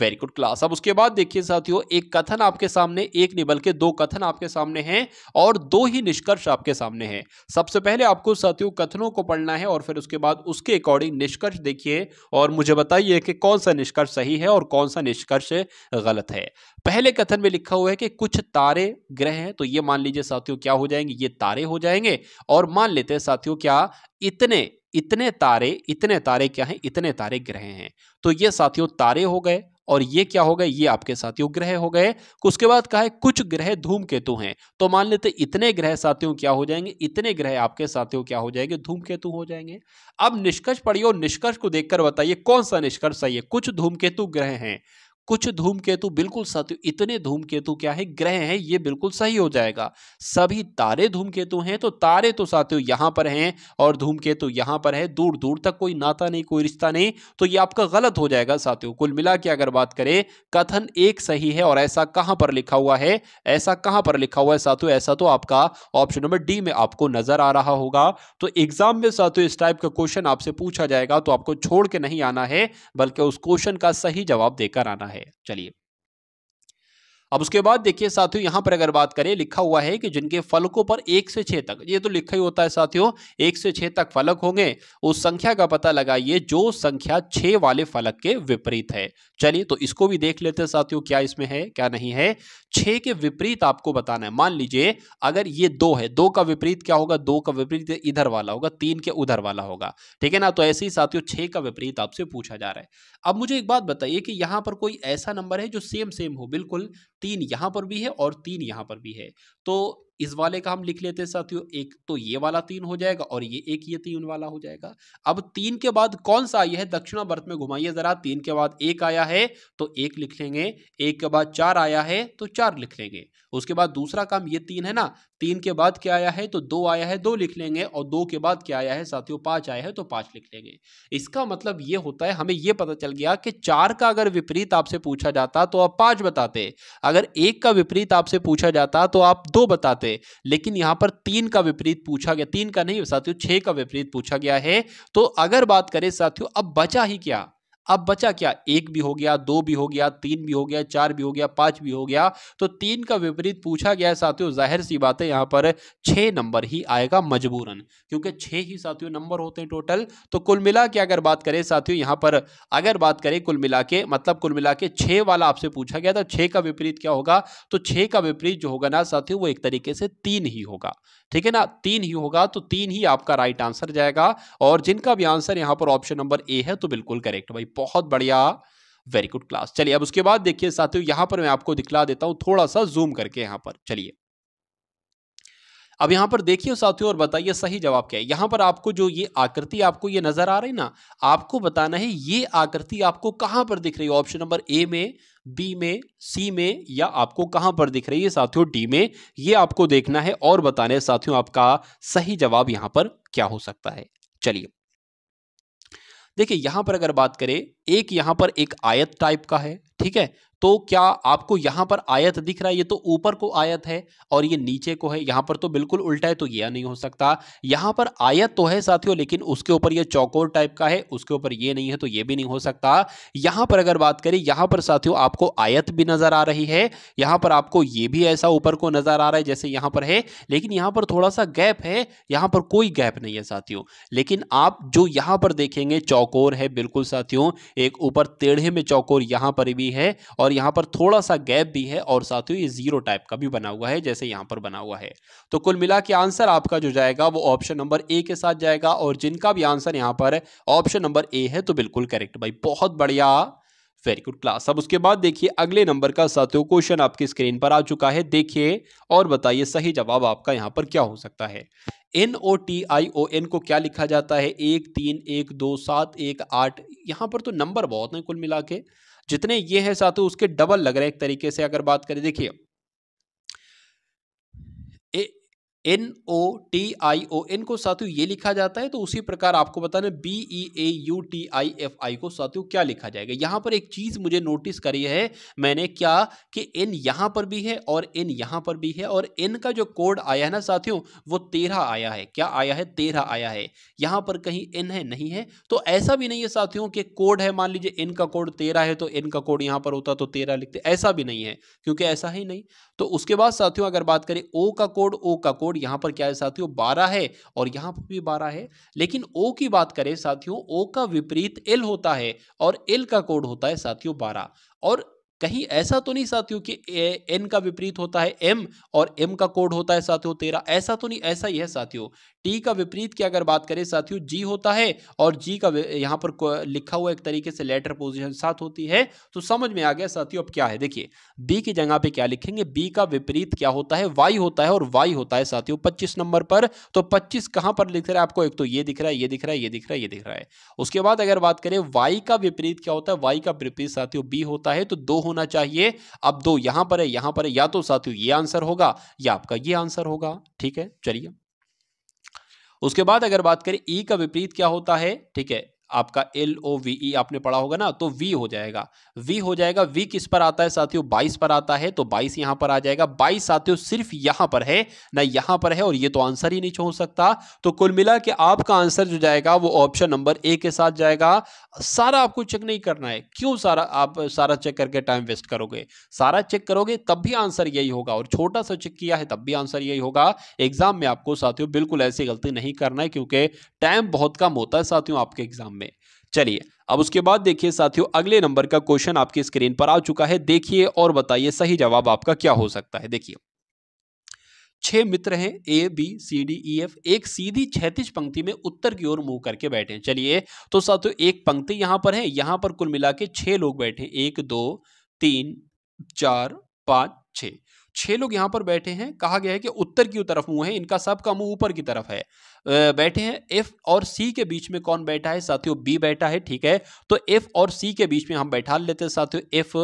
वेरी गुड क्लास अब उसके बाद देखिए साथियों एक कथन आपके सामने एक नहीं बल्कि दो कथन आपके सामने हैं और दो ही निष्कर्ष आपके सामने हैं सबसे पहले आपको साथियों कथनों को पढ़ना है और फिर उसके बाद उसके अकॉर्डिंग निष्कर्ष देखिए और मुझे बताइए कि कौन सा निष्कर्ष सही है और कौन सा निष्कर्ष गलत है पहले कथन में लिखा हुआ है कि कुछ तारे ग्रह हैं तो ये मान लीजिए साथियों क्या हो जाएंगे ये तारे हो जाएंगे और मान लेते हैं साथियों क्या इतने इतने तारे इतने तारे क्या हैं इतने तारे ग्रह हैं तो ये साथियों तारे हो गए और ये क्या हो गए ये आपके साथियों ग्रह हो गए उसके बाद कहा है कुछ ग्रह धूमकेतु हैं तो मान लेते इतने ग्रह साथियों क्या हो जाएंगे इतने ग्रह आपके साथियों क्या हो जाएंगे धूमकेतु हो जाएंगे अब निष्कर्ष पढ़िए और निष्कर्ष को देखकर बताइए कौन सा निष्कर्ष सही है कुछ धूमकेतु ग्रह हैं कुछ धूमकेतु बिल्कुल सत्य इतने धूमकेतु क्या है ग्रह है ये बिल्कुल सही हो जाएगा सभी तारे धूमकेतु हैं तो तारे तो साथियों यहां पर हैं और धूमकेतु यहां पर है दूर दूर तक कोई नाता नहीं कोई रिश्ता नहीं तो ये आपका गलत हो जाएगा साथियों कुल मिला के अगर बात करें कथन एक सही है और ऐसा कहां पर लिखा हुआ है ऐसा कहां पर लिखा हुआ है साथियों ऐसा तो आपका ऑप्शन नंबर डी में आपको नजर आ रहा होगा तो एग्जाम में साथियों इस टाइप का क्वेश्चन आपसे पूछा जाएगा तो आपको छोड़ के नहीं आना है बल्कि उस क्वेश्चन का सही जवाब देकर आना है है चलिए अब उसके बाद देखिए साथियों यहाँ पर अगर बात करें लिखा हुआ है कि जिनके फलकों पर एक से छः तक ये तो लिखा ही होता है साथियों एक से छः तक फलक होंगे उस संख्या का पता लगाइए जो संख्या छः वाले फलक के विपरीत है चलिए तो इसको भी देख लेते हैं साथियों क्या इसमें है क्या नहीं है छः के विपरीत आपको बताना है मान लीजिए अगर ये दो है दो का विपरीत क्या होगा दो का विपरीत इधर वाला होगा तीन के उधर वाला होगा ठीक है ना तो ऐसे ही साथियों छः का विपरीत आपसे पूछा जा रहा है अब मुझे एक बात बताइए कि यहाँ पर कोई ऐसा नंबर है जो सेम सेम हो बिल्कुल तीन यहाँ पर भी है और तीन यहाँ पर भी है तो इस वाले का हम लिख लेते हैं साथियों एक तो ये वाला तीन हो जाएगा और ये एक ये तीन वाला हो जाएगा अब तीन के बाद कौन सा आया है दक्षिणा वर्त में घुमाइए जरा तीन के बाद एक आया है तो एक लिख लेंगे एक के बाद चार आया है तो चार लिख लेंगे उसके बाद दूसरा काम ये तीन है ना तीन के बाद क्या आया है तो दो आया है दो लिख लेंगे और दो के बाद क्या आया है साथियों पांच आया है तो पांच लिख लेंगे इसका मतलब ये होता है हमें ये पता चल गया कि चार का अगर विपरीत आपसे पूछा जाता तो आप पांच बताते अगर एक का विपरीत आपसे पूछा जाता तो आप दो बताते थे लेकिन यहां पर तीन का विपरीत पूछा गया तीन का नहीं साथियों छह का विपरीत पूछा गया है तो अगर बात करें साथियों अब बचा ही क्या अब बचा क्या एक भी हो गया दो भी हो गया तीन भी हो गया चार भी हो गया पांच भी हो गया तो तीन का विपरीत पूछा गया है साथियों जाहिर सी बात है यहां पर छह नंबर ही आएगा मजबूरन क्योंकि छह ही साथियों नंबर होते हैं टोटल तो कुल मिला के अगर बात करें साथियों यहां पर अगर बात करें कुल मिला के मतलब कुल मिला के छः वाला आपसे पूछा गया था तो छः का विपरीत क्या होगा तो छः का विपरीत जो होगा ना साथियों वो एक तरीके से तीन ही होगा ठीक है ना तीन ही होगा तो तीन ही आपका राइट आंसर जाएगा और जिनका भी आंसर यहां पर ऑप्शन नंबर ए है तो बिल्कुल करेक्ट भाई बहुत बढ़िया वेरी गुड क्लास चलिए अब उसके बाद देखिए साथियों यहां पर मैं आपको दिखला देता हूं थोड़ा सा जूम करके यहां पर चलिए अब यहां पर देखिए साथियों और बताइए सही जवाब क्या है यहां पर आपको जो ये आकृति आपको ये नजर आ रही ना आपको बताना है ये आकृति आपको कहां पर दिख रही है ऑप्शन नंबर ए में बी में सी में या आपको कहां पर दिख रही है साथियों डी में ये आपको देखना है और बताना है साथियों आपका सही जवाब यहां पर क्या हो सकता है चलिए देखिए यहां पर अगर बात करें एक यहां पर एक आयत टाइप का है ठीक है तो क्या आपको यहां पर आयत दिख रहा है ये तो ऊपर को आयत है और ये नीचे को है यहाँ पर तो बिल्कुल उल्टा है तो यह नहीं हो सकता यहां पर आयत तो है साथियों लेकिन उसके ऊपर ये चौकोर टाइप का है उसके ऊपर ये नहीं है तो ये भी नहीं हो सकता यहां पर अगर बात करें यहां पर साथियों आपको आयत भी नजर आ रही है यहां पर आपको ये भी ऐसा ऊपर को नजर आ रहा है जैसे यहां पर है लेकिन यहां पर थोड़ा सा गैप है यहाँ पर कोई गैप नहीं है साथियों लेकिन आप जो यहां पर देखेंगे चौकोर है बिल्कुल साथियों एक ऊपर टेढ़े में चौकोर यहां पर भी है और और यहाँ पर थोड़ा सा गैप भी है और साथ ही ये जीरो टाइप का भी बना हुआ है जैसे यहाँ पर बना हुआ है तो कुल मिला के आंसर आपका जो जाएगा वो ऑप्शन नंबर ए के साथ जाएगा और जिनका भी आंसर यहाँ पर ऑप्शन नंबर ए है तो बिल्कुल करेक्ट भाई बहुत बढ़िया वेरी गुड क्लास अब उसके बाद देखिए अगले नंबर का साथियों क्वेश्चन आपकी स्क्रीन पर आ चुका है देखिए और बताइए सही जवाब आपका यहाँ पर क्या हो सकता है N O T I O N को क्या लिखा जाता है एक तीन एक दो सात एक आठ यहाँ पर तो नंबर बहुत हैं कुल मिला के जितने ये है साथ उसके डबल लग रहे हैं एक तरीके से अगर बात करें देखिए N O T I O N को साथियों ये लिखा जाता है तो उसी प्रकार आपको बताना B E A U T I F I को साथियों क्या लिखा जाएगा यहाँ पर एक चीज़ मुझे नोटिस करी है मैंने क्या कि एन यहाँ पर भी है और एन यहाँ पर भी है और एन का जो कोड आया है ना साथियों वो तेरह आया है क्या आया है तेरह आया है यहाँ पर कहीं एन है नहीं है तो ऐसा भी नहीं है साथियों के कोड है मान लीजिए एन का कोड तेरह है तो एन का कोड यहाँ पर होता तो तेरह लिखते ऐसा भी नहीं है क्योंकि ऐसा ही नहीं तो उसके बाद साथियों अगर बात करें ओ का कोड ओ का कोड कोड यहाँ पर क्या है साथियों बारह है और यहाँ पर भी बारह है लेकिन ओ की बात करें साथियों ओ का विपरीत एल होता है और एल का कोड होता है साथियों बारह और कहीं ऐसा तो नहीं साथियों कि एन का विपरीत होता है एम और एम का कोड होता है साथियों तेरह ऐसा तो नहीं ऐसा ही है साथियों टी का विपरीत की अगर बात करें साथियों जी होता है और जी का यहाँ पर लिखा हुआ एक तरीके से लेटर पोजिशन साथ होती है तो समझ में आ गया साथियों अब क्या है देखिए बी की जगह पे क्या लिखेंगे बी का विपरीत क्या होता है वाई होता है और वाई होता है साथियों पच्चीस नंबर पर तो पच्चीस कहाँ पर लिख रहा है आपको एक तो ये दिख रहा है ये दिख रहा है ये दिख रहा है ये दिख रहा है उसके बाद अगर बात करें वाई का विपरीत क्या होता है वाई का विपरीत साथियों बी होता है तो दो होना चाहिए अब दो यहाँ पर है यहाँ पर है या तो साथियों ये आंसर होगा या आपका ये आंसर होगा ठीक है चलिए उसके बाद अगर बात करें ई का विपरीत क्या होता है ठीक है आपका एल ओ वी ई आपने पढ़ा होगा ना तो वी हो जाएगा वी हो जाएगा वी किस पर आता है साथियों बाईस पर आता है तो बाईस यहां पर आ जाएगा बाईस साथियों सिर्फ यहां पर है ना यहां पर है और ये तो आंसर ही नहीं छोड़ सकता तो कुल मिला के आपका आंसर जो जाएगा वो ऑप्शन नंबर ए के साथ जाएगा सारा आपको चेक नहीं करना है क्यों सारा आप सारा चेक करके टाइम वेस्ट करोगे सारा चेक करोगे तब भी आंसर यही होगा और छोटा सा चेक किया है तब भी आंसर यही होगा एग्जाम में आपको साथियों बिल्कुल ऐसी गलती नहीं करना है क्योंकि टाइम बहुत कम होता है साथियों आपके एग्जाम में चलिए अब उसके बाद देखिए साथियों अगले नंबर का क्वेश्चन आपकी स्क्रीन पर आ चुका है देखिए और बताइए सही जवाब आपका क्या हो सकता है देखिए छह मित्र हैं A B C D E F एक सीधी छैतीस पंक्ति में उत्तर की ओर मुंह करके बैठे हैं चलिए तो साथियों एक पंक्ति यहां पर है यहां पर कुल मिला के छह लोग बैठे एक दो तीन चार पांच छह छह लोग यहां पर बैठे हैं कहा गया है कि उत्तर की तरफ मुंह है इनका सबका मुंह ऊपर की तरफ है बैठे हैं एफ और सी के बीच में कौन बैठा है साथियों बी बैठा है ठीक है तो एफ और सी के बीच में हम बैठा लेते हैं साथियों एफ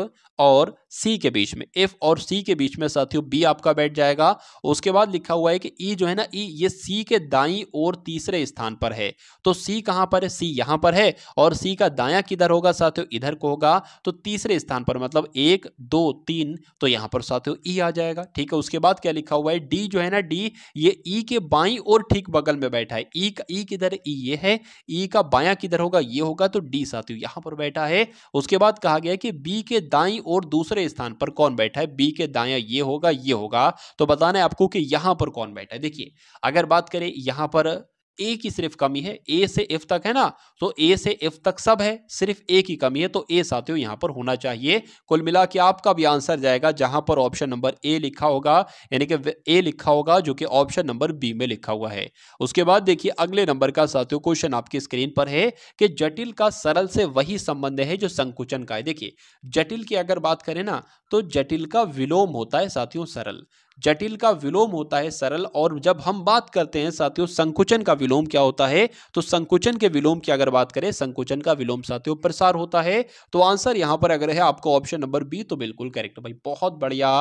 और सी के बीच में एफ और सी के बीच में साथियों बी आपका बैठ जाएगा उसके बाद लिखा हुआ है कि ई e जो है ना ई e, ये सी के दाई और तीसरे स्थान पर है तो सी कहां पर है सी यहां पर है और सी का दाया किधर होगा साथियों इधर को होगा तो तीसरे स्थान पर मतलब एक दो तीन तो यहां पर साथियों ई e आ जाएगा ठीक है उसके बाद क्या लिखा हुआ है डी जो है ना डी ये ई के बाई और ठीक बगल में बैठा है ई का ई किधर ई ये है ई का बाया किधर होगा ये होगा तो डी साथियों यहां पर बैठा है उसके बाद कहा गया कि बी के दाई और दूसरे स्थान पर कौन बैठा है बी के दाया ये होगा ये होगा तो बताना है आपको कि यहां पर कौन बैठा है देखिए अगर बात करें यहां पर ए की सिर्फ कमी है ए से एफ तक है ना तो ए से एफ तक सब है सिर्फ ए की कमी है तो ए साथियों यहाँ पर होना चाहिए कुल मिला के आपका भी आंसर जाएगा जहां पर ऑप्शन नंबर ए लिखा होगा यानी कि ए लिखा होगा जो कि ऑप्शन नंबर बी में लिखा हुआ है उसके बाद देखिए अगले नंबर का साथियों क्वेश्चन आपकी स्क्रीन पर है कि जटिल का सरल से वही संबंध है जो संकुचन का है देखिए जटिल की अगर बात करें ना तो जटिल का विलोम होता है साथियों सरल जटिल का विलोम होता है सरल और जब हम बात करते हैं साथियों संकुचन का विलोम क्या होता है तो संकुचन के विलोम की अगर बात करें संकुचन का विलोम साथियों प्रसार होता है तो आंसर यहां पर अगर है आपको ऑप्शन नंबर बी तो बिल्कुल करेक्ट भाई बहुत बढ़िया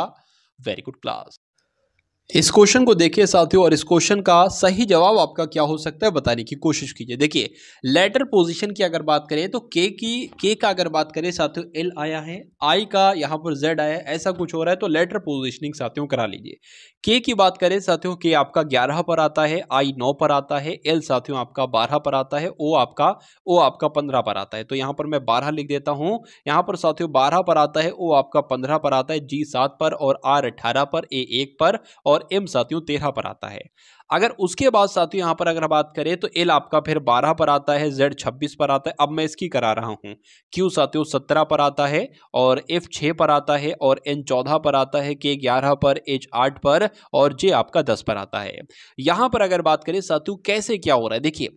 वेरी गुड क्लास इस क्वेश्चन को देखिए साथियों और इस क्वेश्चन का सही जवाब आपका क्या हो सकता है बताने की कोशिश कीजिए देखिए लेटर पोजीशन की अगर बात करें तो के की के का अगर बात करें साथियों एल आया है आई का यहाँ पर जेड आया है ऐसा कुछ हो रहा है तो लेटर पोजीशनिंग साथियों करा लीजिए के की बात करें साथियों के आपका ग्यारह पर आता है आई नौ पर आता है एल साथियों आपका बारह पर आता है ओ आपका ओ आपका पंद्रह पर आता है तो यहाँ पर मैं बारह लिख देता हूँ यहाँ पर साथियों बारह पर आता है ओ आपका पंद्रह पर आता है जी सात पर और आर अट्ठारह पर ए एक पर और और एम साथियों तेरह पर आता है अगर उसके बाद साथियों यहाँ पर अगर बात करें तो एल आपका फिर बारह पर आता है जेड छब्बीस पर आता है अब मैं इसकी करा रहा हूँ क्यू साथियों सत्रह पर आता है और एफ छः पर आता है और एन चौदह पर आता है के ग्यारह पर एच आठ पर और जे आपका दस पर आता है यहाँ पर अगर बात करें साथियों कैसे क्या हो रहा है देखिए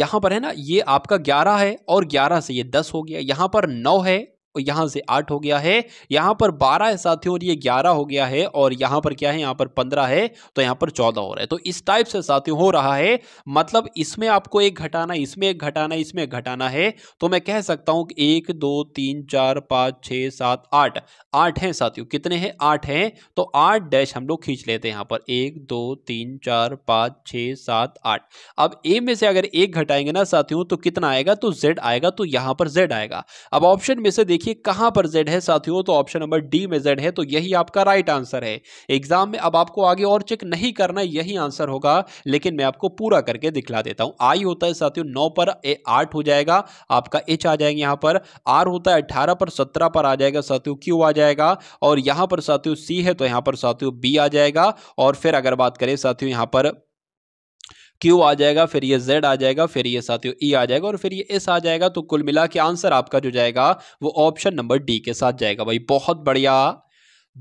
यहाँ पर है ना ये आपका ग्यारह है और ग्यारह से ये दस हो गया यहाँ पर नौ है यहां से आठ हो गया है यहां पर बारह है साथियों और ये ग्यारह हो गया है और यहां पर क्या है यहां पर पंद्रह है तो यहां पर चौदह हो रहा है तो इस टाइप से साथियों हो रहा है मतलब इसमें आपको एक घटाना इसमें एक घटाना इसमें एक घटाना है तो मैं कह सकता कि एक दो तीन चार पांच छह सात आठ आठ है साथियों कितने हैं आठ है तो आठ डैश हम लोग खींच लेते हैं यहां पर एक दो तीन चार पाँच छह सात आठ अब ए में से अगर एक घटाएंगे ना साथियों तो कितना आएगा तो जेड आएगा तो यहां पर जेड आएगा अब ऑप्शन में से देखिए देखिए कहां पर जेड है साथियों तो ऑप्शन नंबर डी में जेड है तो यही आपका राइट आंसर है एग्जाम में अब आपको आगे और चेक नहीं करना यही आंसर होगा लेकिन मैं आपको पूरा करके दिखला देता हूं आई होता है साथियों नौ पर ए आठ हो जाएगा आपका एच आ जाएगा यहां पर आर होता है अठारह पर सत्रह पर आ जाएगा साथियों क्यू आ जाएगा और यहां पर साथियों सी है तो यहां पर साथियों बी आ जाएगा और फिर अगर बात करें साथियों यहां पर क्यू आ जाएगा फिर ये जेड आ जाएगा फिर ये साथियों ई e आ जाएगा और फिर ये एस आ जाएगा तो कुल मिला के आंसर आपका जो जाएगा वो ऑप्शन नंबर डी के साथ जाएगा भाई बहुत बढ़िया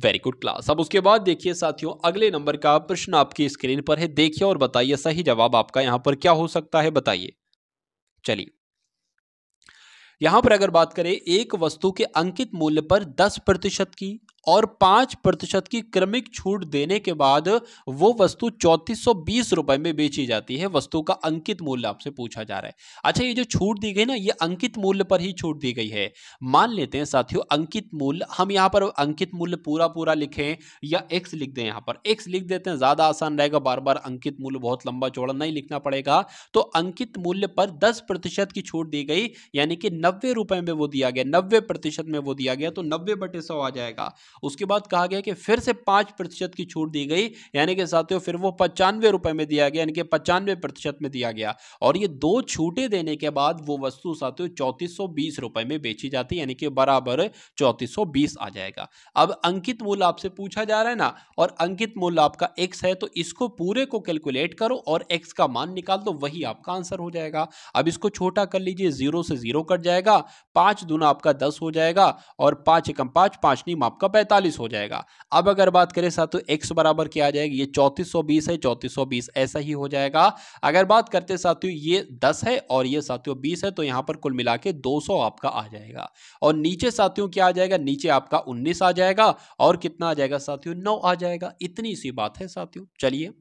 वेरी गुड क्लास अब उसके बाद देखिए साथियों अगले नंबर का प्रश्न आपकी स्क्रीन पर है देखिए और बताइए सही जवाब आपका यहां पर क्या हो सकता है बताइए चलिए यहां पर अगर बात करें एक वस्तु के अंकित मूल्य पर दस प्रतिशत की और पांच प्रतिशत की क्रमिक छूट देने के बाद वो वस्तु चौंतीस सौ बीस रुपए में बेची जाती है वस्तु का अंकित मूल्य आपसे पूछा जा रहा है अच्छा ये जो छूट दी गई ना ये अंकित मूल्य पर ही छूट दी गई है मान लेते हैं साथियों अंकित मूल्य हम यहाँ पर अंकित मूल्य पूरा पूरा लिखें या एक्स लिख दें यहां पर एक्स लिख देते हैं ज़्यादा आसान रहेगा बार बार अंकित मूल्य बहुत लंबा चौड़ा नहीं लिखना पड़ेगा तो अंकित मूल्य पर दस प्रतिशत की छूट दी गई यानी कि नब्बे रुपए में वो दिया गया नब्बे प्रतिशत में वो दिया गया तो नब्बे बटे सौ आ जाएगा उसके बाद कहा गया कि फिर से पांच प्रतिशत की छूट दी गई यानी कि साथियों फिर वो पचानवे रुपए में दिया गया यानी कि पचानवे प्रतिशत में दिया गया और ये दो छूटे देने के बाद वो वस्तु साथियों चौतीस रुपए में बेची जाती है यानी कि बराबर चौतीस आ जाएगा अब अंकित मूल्य आपसे पूछा जा रहा है ना और अंकित मूल्य आपका एक्स है तो इसको पूरे को कैलकुलेट करो और एक्स का मान निकाल दो वही आपका आंसर हो जाएगा अब इसको छोटा कर लीजिए जीरो से जीरो कट जाएगा पांच दुना आपका दस हो जाएगा और पांच एकम पांच पांच नीम आपका पैंतालीस हो जाएगा अब अगर बात करें साथ एक्स तो बराबर क्या आ जाएगी ये चौंतीस सौ बीस है चौंतीस सौ बीस ऐसा ही हो जाएगा अगर बात करते साथियों ये दस है और ये साथियों बीस है तो यहाँ पर कुल मिला के दो सौ आपका आ जाएगा और नीचे साथियों क्या आ जाएगा नीचे आपका उन्नीस आ जाएगा और कितना आ जाएगा साथियों नौ आ जाएगा इतनी सी बात है साथियों चलिए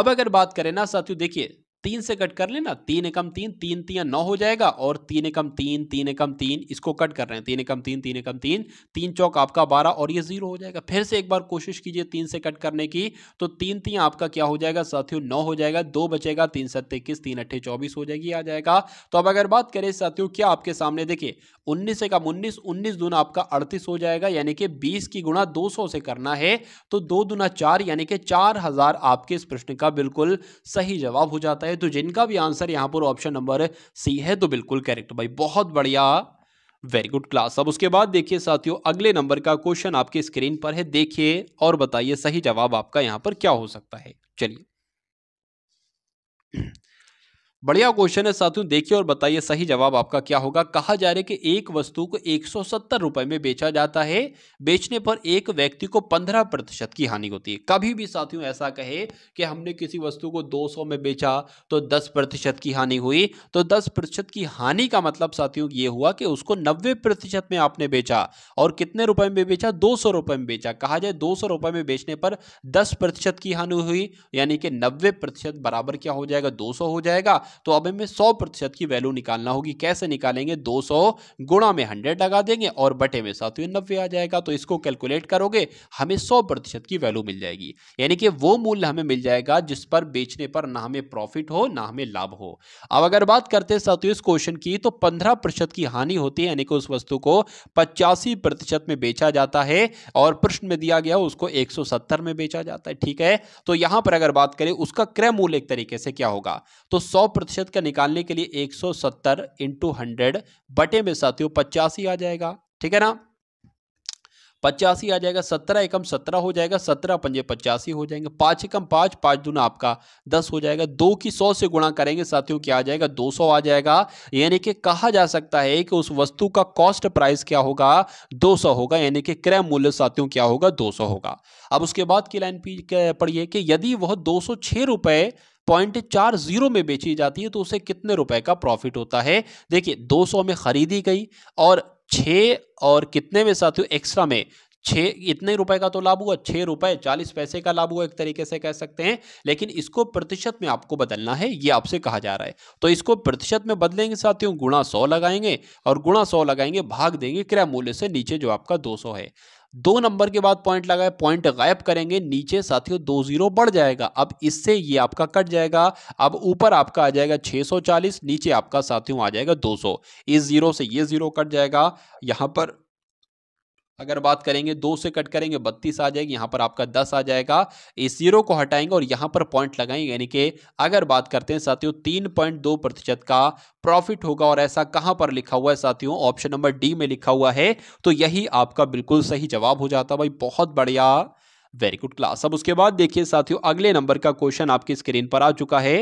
अब अगर बात करें ना साथियों देखिए तीन से कट कर लेना तीन एकम तीन तीन तीन नौ हो जाएगा और तीन एकम तीन तीन एकम तीन इसको कट कर रहे हैं तीन एकम तीन तीन एकम तीन तीन चौक आपका बारह और ये जीरो हो जाएगा फिर से एक बार कोशिश कीजिए तीन से कट करने की तो तीन तीन आपका क्या हो जाएगा साथियों नौ हो जाएगा दो बचेगा तीन सत्य इक्कीस तीन अट्ठे चौबीस हो जाएगी आ जाएगा तो अब अगर बात करें साथियों क्या आपके सामने देखिए उन्नीस एकम उन्नीस उन्नीस दुना आपका अड़तीस हो जाएगा यानी कि बीस की गुणा दो सौ से करना है तो दो दुना चार यानी कि चार हजार आपके इस प्रश्न का बिल्कुल सही जवाब हो जाता है है तो जिनका भी आंसर यहां पर ऑप्शन नंबर सी है तो बिल्कुल करेक्ट भाई बहुत बढ़िया वेरी गुड क्लास अब उसके बाद देखिए साथियों अगले नंबर का क्वेश्चन आपके स्क्रीन पर है देखिए और बताइए सही जवाब आपका यहां पर क्या हो सकता है चलिए बढ़िया क्वेश्चन है साथियों देखिए और बताइए सही जवाब आपका क्या होगा कहा जा रहा है कि एक वस्तु को एक रुपए में बेचा जाता है बेचने पर एक व्यक्ति को 15 प्रतिशत की हानि होती है कभी भी साथियों ऐसा कहे कि हमने किसी वस्तु को 200 में बेचा तो 10 प्रतिशत की हानि हुई तो 10 प्रतिशत की हानि का मतलब साथियों ये हुआ कि उसको नब्बे प्रतिशत में आपने बेचा और कितने रुपए में बेचा दो रुपए में बेचा कहा जाए दो रुपए में बेचने पर दस प्रतिशत की हानि हुई यानी कि नब्बे प्रतिशत बराबर क्या हो जाएगा दो हो जाएगा तो अब हमें सौ प्रतिशत की वैल्यू निकालना होगी कैसे निकालेंगे दो सौ गुणा में हंड्रेड लगा देंगे और बटे में साथ नब्बे आ जाएगा तो इसको कैलकुलेट करोगे हमें सौ प्रतिशत की वैल्यू मिल जाएगी यानी कि वो मूल्य हमें मिल जाएगा जिस पर बेचने पर ना हमें प्रॉफिट हो ना हमें लाभ हो अब अगर बात करते हैं साथियों इस क्वेश्चन की तो पंद्रह प्रतिशत की हानि होती है यानी कि उस वस्तु को पचासी प्रतिशत में बेचा जाता है और प्रश्न में दिया गया उसको 170 में बेचा जाता है ठीक है तो यहां पर अगर बात करें उसका क्रय मूल्य एक तरीके से क्या होगा तो सौ प्रतिशत का निकालने के लिए 170 सौ सत्तर इंटू हंड्रेड बटे में साथियों पचासी आ जाएगा ठीक है ना पचासी आ जाएगा सत्रह एकम सत्रह हो जाएगा सत्रह पंजे पचासी हो जाएंगे पाँच एकम पाँच पाँच दून आपका दस हो जाएगा दो की सौ से गुणा करेंगे साथियों क्या आ जाएगा दो सौ आ जाएगा यानी कि कहा जा सकता है कि उस वस्तु का कॉस्ट प्राइस क्या होगा दो सौ होगा यानी कि क्रय मूल्य साथियों क्या होगा दो सौ होगा अब उसके बाद की लाइन पढ़िए कि यदि वह दो सौ पॉइंट चार जीरो में बेची जाती है तो उसे कितने रुपए का प्रॉफिट होता है देखिए 200 में खरीदी गई और छः और कितने में साथियों एक्स्ट्रा में छः इतने रुपए का तो लाभ हुआ छः रुपए चालीस पैसे का लाभ हुआ एक तरीके से कह सकते हैं लेकिन इसको प्रतिशत में आपको बदलना है ये आपसे कहा जा रहा है तो इसको प्रतिशत में बदलेंगे साथियों गुणा सौ लगाएंगे और गुणा सौ लगाएंगे भाग देंगे क्रय मूल्य से नीचे जो आपका दो सौ है दो नंबर के बाद पॉइंट लगाए पॉइंट गायब करेंगे नीचे साथियों दो जीरो बढ़ जाएगा अब इससे ये आपका कट जाएगा अब ऊपर आपका आ जाएगा 640 नीचे आपका साथियों आ जाएगा 200 इस जीरो से ये जीरो कट जाएगा यहां पर अगर बात करेंगे दो से कट करेंगे बत्तीस आ जाएगी यहाँ पर आपका दस आ जाएगा इस जीरो को हटाएंगे और यहाँ पर पॉइंट लगाएंगे यानी कि अगर बात करते हैं साथियों तीन पॉइंट दो प्रतिशत का प्रॉफिट होगा और ऐसा कहाँ पर लिखा हुआ है साथियों ऑप्शन नंबर डी में लिखा हुआ है तो यही आपका बिल्कुल सही जवाब हो जाता भाई बहुत बढ़िया वेरी गुड क्लास अब उसके बाद देखिए साथियों अगले नंबर का क्वेश्चन आपकी स्क्रीन पर आ चुका है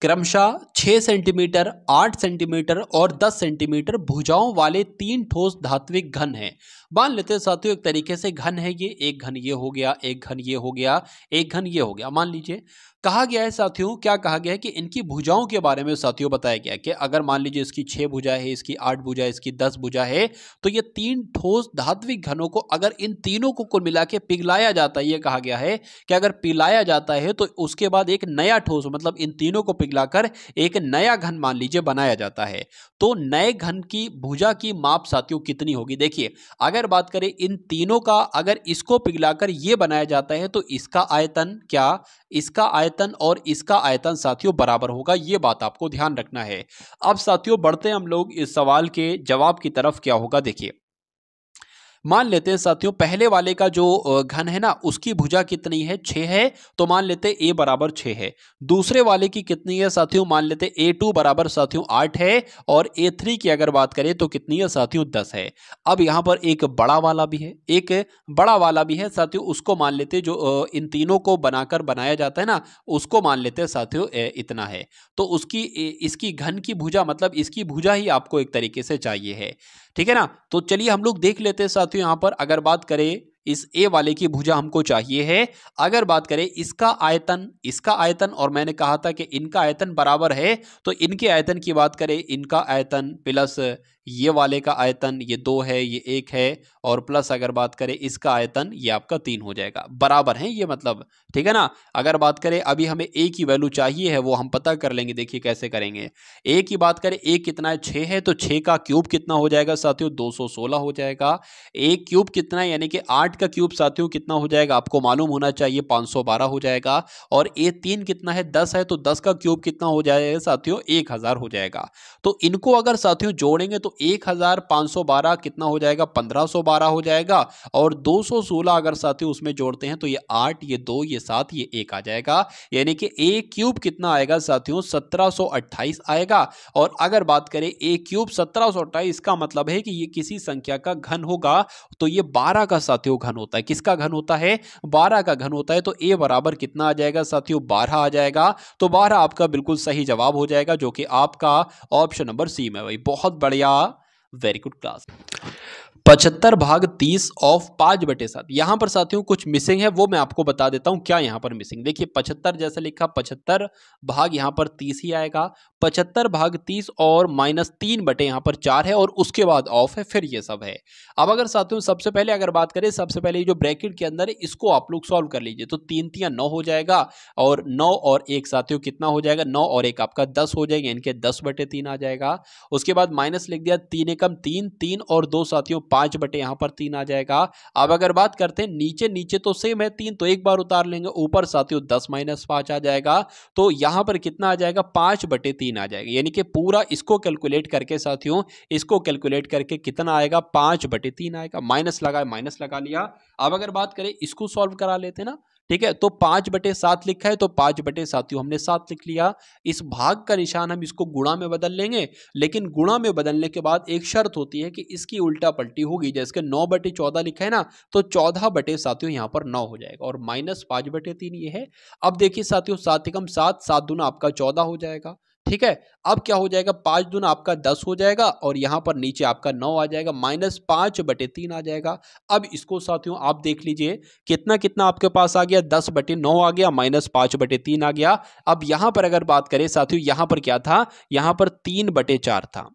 क्रमशः 6 सेंटीमीटर 8 सेंटीमीटर और 10 सेंटीमीटर भुजाओं वाले तीन ठोस धात्विक घन हैं मान लेते हैं साथियों एक तरीके से घन है ये एक घन ये हो गया एक घन ये हो गया एक घन ये हो गया मान लीजिए कहा गया है साथियों क्या कहा गया है कि इनकी भुजाओं के बारे में साथियों बताया गया कि अगर मान लीजिए इसकी छह भुजा है इसकी आठ भुजा है इसकी दस भुजा है तो ये तीन ठोस धात्विक घनों को अगर इन तीनों को कुल मिला के पिघलाया जाता है ये कहा गया है कि अगर पिलाया जाता है तो उसके बाद एक नया ठोस मतलब इन तीनों को पिघलाकर एक नया घन मान लीजिए बनाया जाता है तो नए घन की भुजा की माप साथियों कितनी होगी देखिए अगर बात करें इन तीनों का अगर इसको पिघलाकर ये बनाया जाता है तो इसका आयतन क्या इसका आयतन और इसका आयतन साथियों बराबर होगा ये बात आपको ध्यान रखना है अब साथियों बढ़ते हम लोग इस सवाल के जवाब की तरफ क्या होगा देखिए मान लेते हैं साथियों पहले वाले का जो घन है ना उसकी भुजा कितनी है छ है तो मान लेते ए बराबर छ है दूसरे वाले की कितनी है साथियों मान लेते ए टू बराबर साथियों आठ है और ए थ्री की अगर बात करें तो कितनी है साथियों दस है अब यहाँ पर एक बड़ा वाला भी है एक बड़ा वाला भी है साथियों उसको मान लेते जो इन तीनों को बनाकर बनाया जाता है ना उसको मान लेते हैं साथियों इतना है तो उसकी इसकी घन की भुजा मतलब इसकी भुजा ही आपको एक तरीके से चाहिए है ठीक है ना तो चलिए हम लोग देख लेते हैं साथियों यहाँ पर अगर बात करें इस ए वाले की भुजा हमको चाहिए है अगर बात करें इसका आयतन इसका आयतन और मैंने कहा था कि इनका आयतन बराबर है तो इनके आयतन की बात करें इनका आयतन प्लस ये वाले का आयतन ये दो है ये एक है और प्लस अगर बात करें इसका आयतन ये आपका तीन हो जाएगा बराबर है ये मतलब ठीक है ना अगर बात करें अभी हमें ए की वैल्यू चाहिए है वो हम पता कर लेंगे देखिए कैसे करेंगे ए की बात करें ए कितना है छः है तो छः का क्यूब कितना हो जाएगा साथियों दो सौ सोलह हो जाएगा ए क्यूब कितना है यानी कि आठ का क्यूब साथियों कितना हो जाएगा आपको मालूम होना चाहिए पाँच सौ बारह हो जाएगा और ए तीन कितना है दस है तो दस का क्यूब कितना हो जाएगा साथियों एक हज़ार हो जाएगा तो इनको अगर साथियों जोड़ेंगे तो एक हज़ार पाँच सौ बारह कितना हो जाएगा पंद्रह सौ बारह हो जाएगा और दो सौ सोलह अगर साथी उसमें जोड़ते हैं तो ये आठ ये दो ये सात ये एक आ जाएगा यानी कि ए क्यूब कितना आएगा साथियों सत्रह सौ अट्ठाईस आएगा और अगर बात करें ए क्यूब सत्रह सौ अट्ठाईस इसका मतलब है कि ये किसी संख्या का घन होगा तो ये बारह का साथियों घन होता है किसका घन होता है बारह का घन होता है तो ए बराबर कितना आ जाएगा साथियों बारह आ जाएगा तो बारह आपका बिल्कुल सही जवाब हो जाएगा जो कि आपका ऑप्शन नंबर सी में भाई बहुत बढ़िया very good class पचहत्तर भाग तीस ऑफ पाँच बटे सात यहाँ पर साथियों कुछ मिसिंग है वो मैं आपको बता देता हूँ क्या यहाँ पर मिसिंग देखिए पचहत्तर जैसे लिखा पचहत्तर भाग यहाँ पर तीस ही आएगा पचहत्तर भाग तीस और माइनस तीन बटे यहाँ पर चार है और उसके बाद ऑफ है फिर ये सब है अब अगर साथियों सबसे पहले अगर बात करें सबसे पहले जो ब्रैकेट के अंदर है इसको आप लोग सॉल्व कर लीजिए तो तीन तिया नौ हो जाएगा और नौ और एक साथियों कितना हो जाएगा नौ और एक आपका दस हो जाएगा इनके दस बटे तीन आ जाएगा उसके बाद माइनस लिख दिया तीन एकम तीन तीन और दो साथियों पांच बटे यहां पर तीन आ जाएगा अब अगर बात करते हैं नीचे नीचे तो सेम है तीन तो एक बार उतार लेंगे ऊपर साथियों दस माइनस पांच आ जाएगा तो यहां पर कितना आ जाएगा पांच बटे तीन आ जाएगा यानी कि पूरा इसको कैलकुलेट करके साथियों इसको कैलकुलेट करके कितना आएगा पांच बटे तीन आएगा माइनस लगाए माइनस लगा लिया अब अगर बात करें इसको सॉल्व करा लेते ना ठीक है तो पांच बटे सात लिखा है तो पांच बटे साथियों हमने सात लिख लिया इस भाग का निशान हम इसको गुणा में बदल लेंगे लेकिन गुणा में बदलने के बाद एक शर्त होती है कि इसकी उल्टा पलटी होगी जैसे नौ बटे चौदह लिखा है ना तो चौदह बटे साथियों यहां पर नौ हो जाएगा और माइनस पांच बटे तीन ये है अब देखिए साथियों सात एकम सात सात दुना आपका चौदह हो जाएगा ठीक है अब क्या हो जाएगा पाँच दून आपका दस हो जाएगा और यहाँ पर नीचे आपका नौ आ जाएगा माइनस पाँच बटे तीन आ जाएगा अब इसको साथियों आप देख लीजिए कितना कितना आपके पास आ गया दस बटे नौ आ गया माइनस पाँच बटे तीन आ गया अब यहाँ पर अगर बात करें साथियों यहाँ पर क्या था यहाँ पर तीन बटे चार था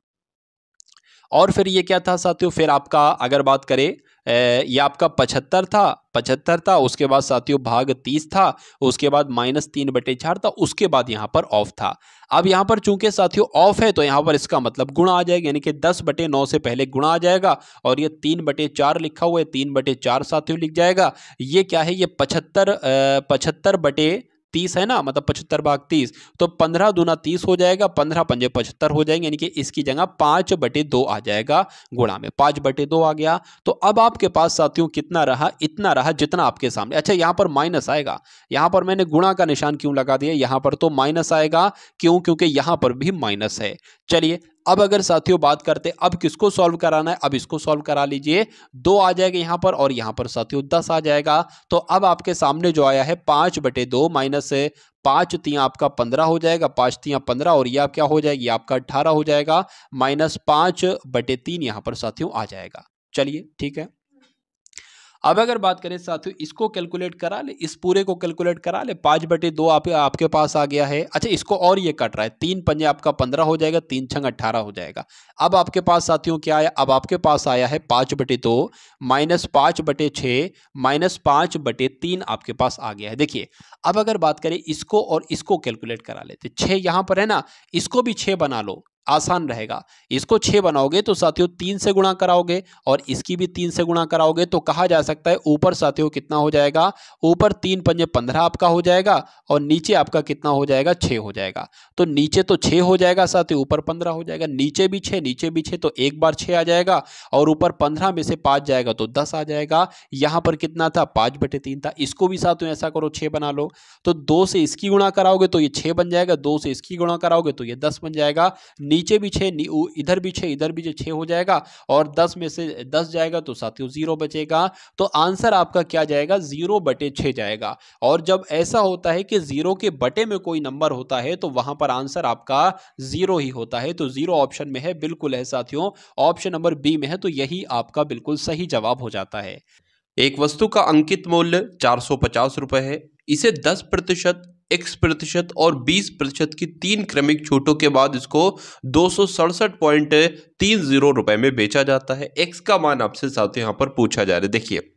और फिर ये क्या था साथियों फिर आपका अगर बात करें ये आपका पचहत्तर था पचहत्तर था उसके बाद साथियों भाग तीस था उसके बाद माइनस तीन बटे चार था उसके बाद यहाँ पर ऑफ था अब यहाँ पर चूंकि साथियों ऑफ है तो यहाँ पर इसका मतलब गुणा आ जाएगा यानी कि दस बटे नौ से पहले गुणा आ जाएगा और ये तीन बटे चार लिखा हुआ है तीन बटे चार साथियों लिख जाएगा ये क्या है ये पचहत्तर पचहत्तर बटे तीस है ना मतलब पचहत्तर भाग तीस तो पंद्रह दूना तीस हो जाएगा पंद्रह पंजे पचहत्तर हो जाएंगे यानी कि इसकी जगह पाँच बटे दो आ जाएगा गुणा में पाँच बटे दो आ गया तो अब आपके पास साथियों कितना रहा इतना रहा जितना आपके सामने अच्छा यहाँ पर माइनस आएगा यहाँ पर मैंने गुणा का निशान क्यों लगा दिया यहाँ पर तो माइनस आएगा क्यों क्योंकि यहाँ पर भी माइनस है चलिए अब अगर साथियों बात करते अब किसको सॉल्व कराना है अब इसको सॉल्व करा लीजिए दो आ जाएगा यहाँ पर और यहाँ पर साथियों दस आ जाएगा तो अब आपके सामने जो आया है पाँच बटे दो माइनस पाँच तिया आपका पंद्रह हो जाएगा पाँच तिया पंद्रह और ये आप क्या हो जाएगी आपका अट्ठारह हो जाएगा माइनस पाँच बटे तीन यहाँ पर साथियों आ जाएगा चलिए ठीक है अब अगर बात करें साथियों इसको कैलकुलेट करा ले इस पूरे को कैलकुलेट करा ले पाँच बटे दो आप, आपके पास आ गया है अच्छा इसको और ये कट रहा है तीन पंजे आपका पंद्रह हो जाएगा तीन छंग अट्ठारह हो जाएगा अब आपके पास साथियों क्या आया अब आपके पास आया है पाँच बटे दो माइनस पाँच बटे छः माइनस पाँच बटे तीन आपके पास आ गया है देखिए अब अगर बात करें इसको और इसको कैलकुलेट करा लेते छः यहाँ पर है ना इसको भी छः बना लो आसान रहेगा इसको छः बनाओगे तो साथियों तीन से गुणा कराओगे और इसकी भी तीन से गुणा कराओगे तो कहा जा सकता है ऊपर साथियों कितना हो जाएगा ऊपर तीन पंजे पंद्रह आपका हो जाएगा और नीचे आपका कितना हो जाएगा छः हो जाएगा तो नीचे तो छः हो जाएगा साथियों ऊपर पंद्रह हो जाएगा नीचे भी छः नीचे भी छः तो एक बार छः आ जाएगा और ऊपर पंद्रह में से पाँच जाएगा तो दस आ जाएगा यहाँ पर कितना था पाँच बटे था इसको भी साथियों ऐसा करो छः बना लो तो दो से इसकी गुणा कराओगे तो ये छः बन जाएगा दो से इसकी गुणा कराओगे तो ये दस बन जाएगा नीचे भी छः इधर भी छः इधर भी छः हो जाएगा और दस में से दस जाएगा तो साथियों ज़ीरो बचेगा तो आंसर आपका क्या जाएगा ज़ीरो बटे छः जाएगा और जब ऐसा होता है कि ज़ीरो के बटे में कोई नंबर होता है तो वहां पर आंसर आपका ज़ीरो ही होता है तो ज़ीरो ऑप्शन में है बिल्कुल है साथियों ऑप्शन नंबर बी में है तो यही आपका बिल्कुल सही जवाब हो जाता है एक वस्तु का अंकित मूल्य चार सौ पचास रुपये है इसे दस प्रतिशत एक्स प्रतिशत और बीस प्रतिशत की तीन क्रमिक छूटों के बाद इसको दो पॉइंट तीन जीरो रुपए में बेचा जाता है एक्स का मान आपसे साथ यहां पर पूछा जा रहा है देखिए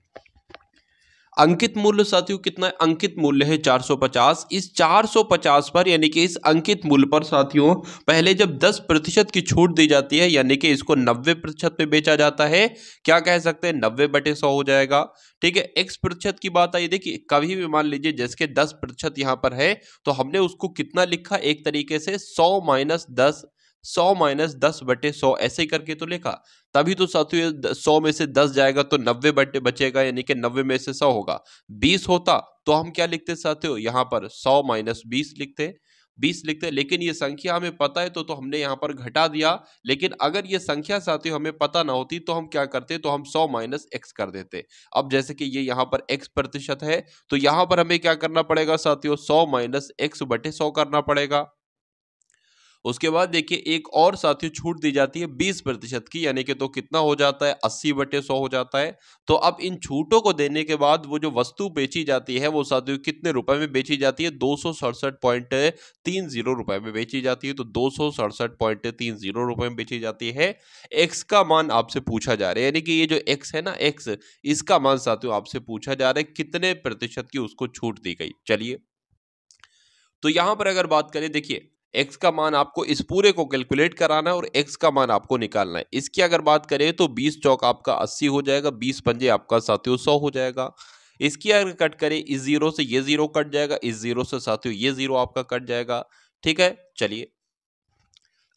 अंकित मूल्य साथियों कितना अंकित मूल्य है 450 इस 450 पर यानी कि इस अंकित मूल्य पर साथियों पहले जब 10 प्रतिशत की छूट दी जाती है यानी कि इसको 90 प्रतिशत में बेचा जाता है क्या कह सकते हैं नब्बे बटे सौ हो जाएगा ठीक है एक्स प्रतिशत की बात आई देखिए कभी भी मान लीजिए जैसे दस प्रतिशत यहाँ पर है तो हमने उसको कितना लिखा एक तरीके से सौ माइनस दस सौ माइनस दस बटे सौ ऐसे करके तो लिखा तभी तो साथियों सौ में से दस जाएगा तो नब्बे बटे बचेगा यानी कि नब्बे में से सौ होगा बीस होता तो हम क्या लिखते साथियों यहाँ पर सौ माइनस बीस लिखते बीस लिखते लेकिन ये संख्या हमें पता है तो तो हमने यहाँ पर घटा दिया लेकिन अगर ये संख्या साथियों हमें पता ना होती तो हम क्या करते तो हम सौ माइनस एक्स कर देते अब जैसे कि ये यहाँ पर एक्स प्रतिशत है तो यहाँ पर हमें क्या करना पड़ेगा साथियों सौ माइनस एक्स बटे सौ करना पड़ेगा उसके बाद देखिए एक और साथियों छूट दी जाती है बीस प्रतिशत की यानी कि तो कितना हो जाता है अस्सी बटे सौ हो जाता है तो अब इन छूटों को देने के बाद वो जो वस्तु बेची जाती है वो साथियों कितने रुपए में बेची जाती है दो सौ सड़सठ पॉइंट तीन जीरो रुपए में बेची जाती है तो दो सौ सड़सठ पॉइंट तीन जीरो रुपए में बेची जाती है एक्स का मान आपसे पूछा जा रहा है यानी कि ये जो एक्स है ना एक्स इसका मान साथियों आपसे पूछा जा रहा है कितने प्रतिशत की उसको छूट दी गई चलिए तो यहां पर अगर बात करें देखिए एक्स का मान आपको इस पूरे को कैलकुलेट कराना है और एक्स का मान आपको निकालना है इसकी अगर बात करें तो बीस चौक आपका अस्सी हो जाएगा बीस पंजे आपका साथियों सौ हो जाएगा इसकी अगर कट करें इस जीरो से ये जीरो कट जाएगा इस जीरो से साथियों ये जीरो आपका कट जाएगा ठीक है चलिए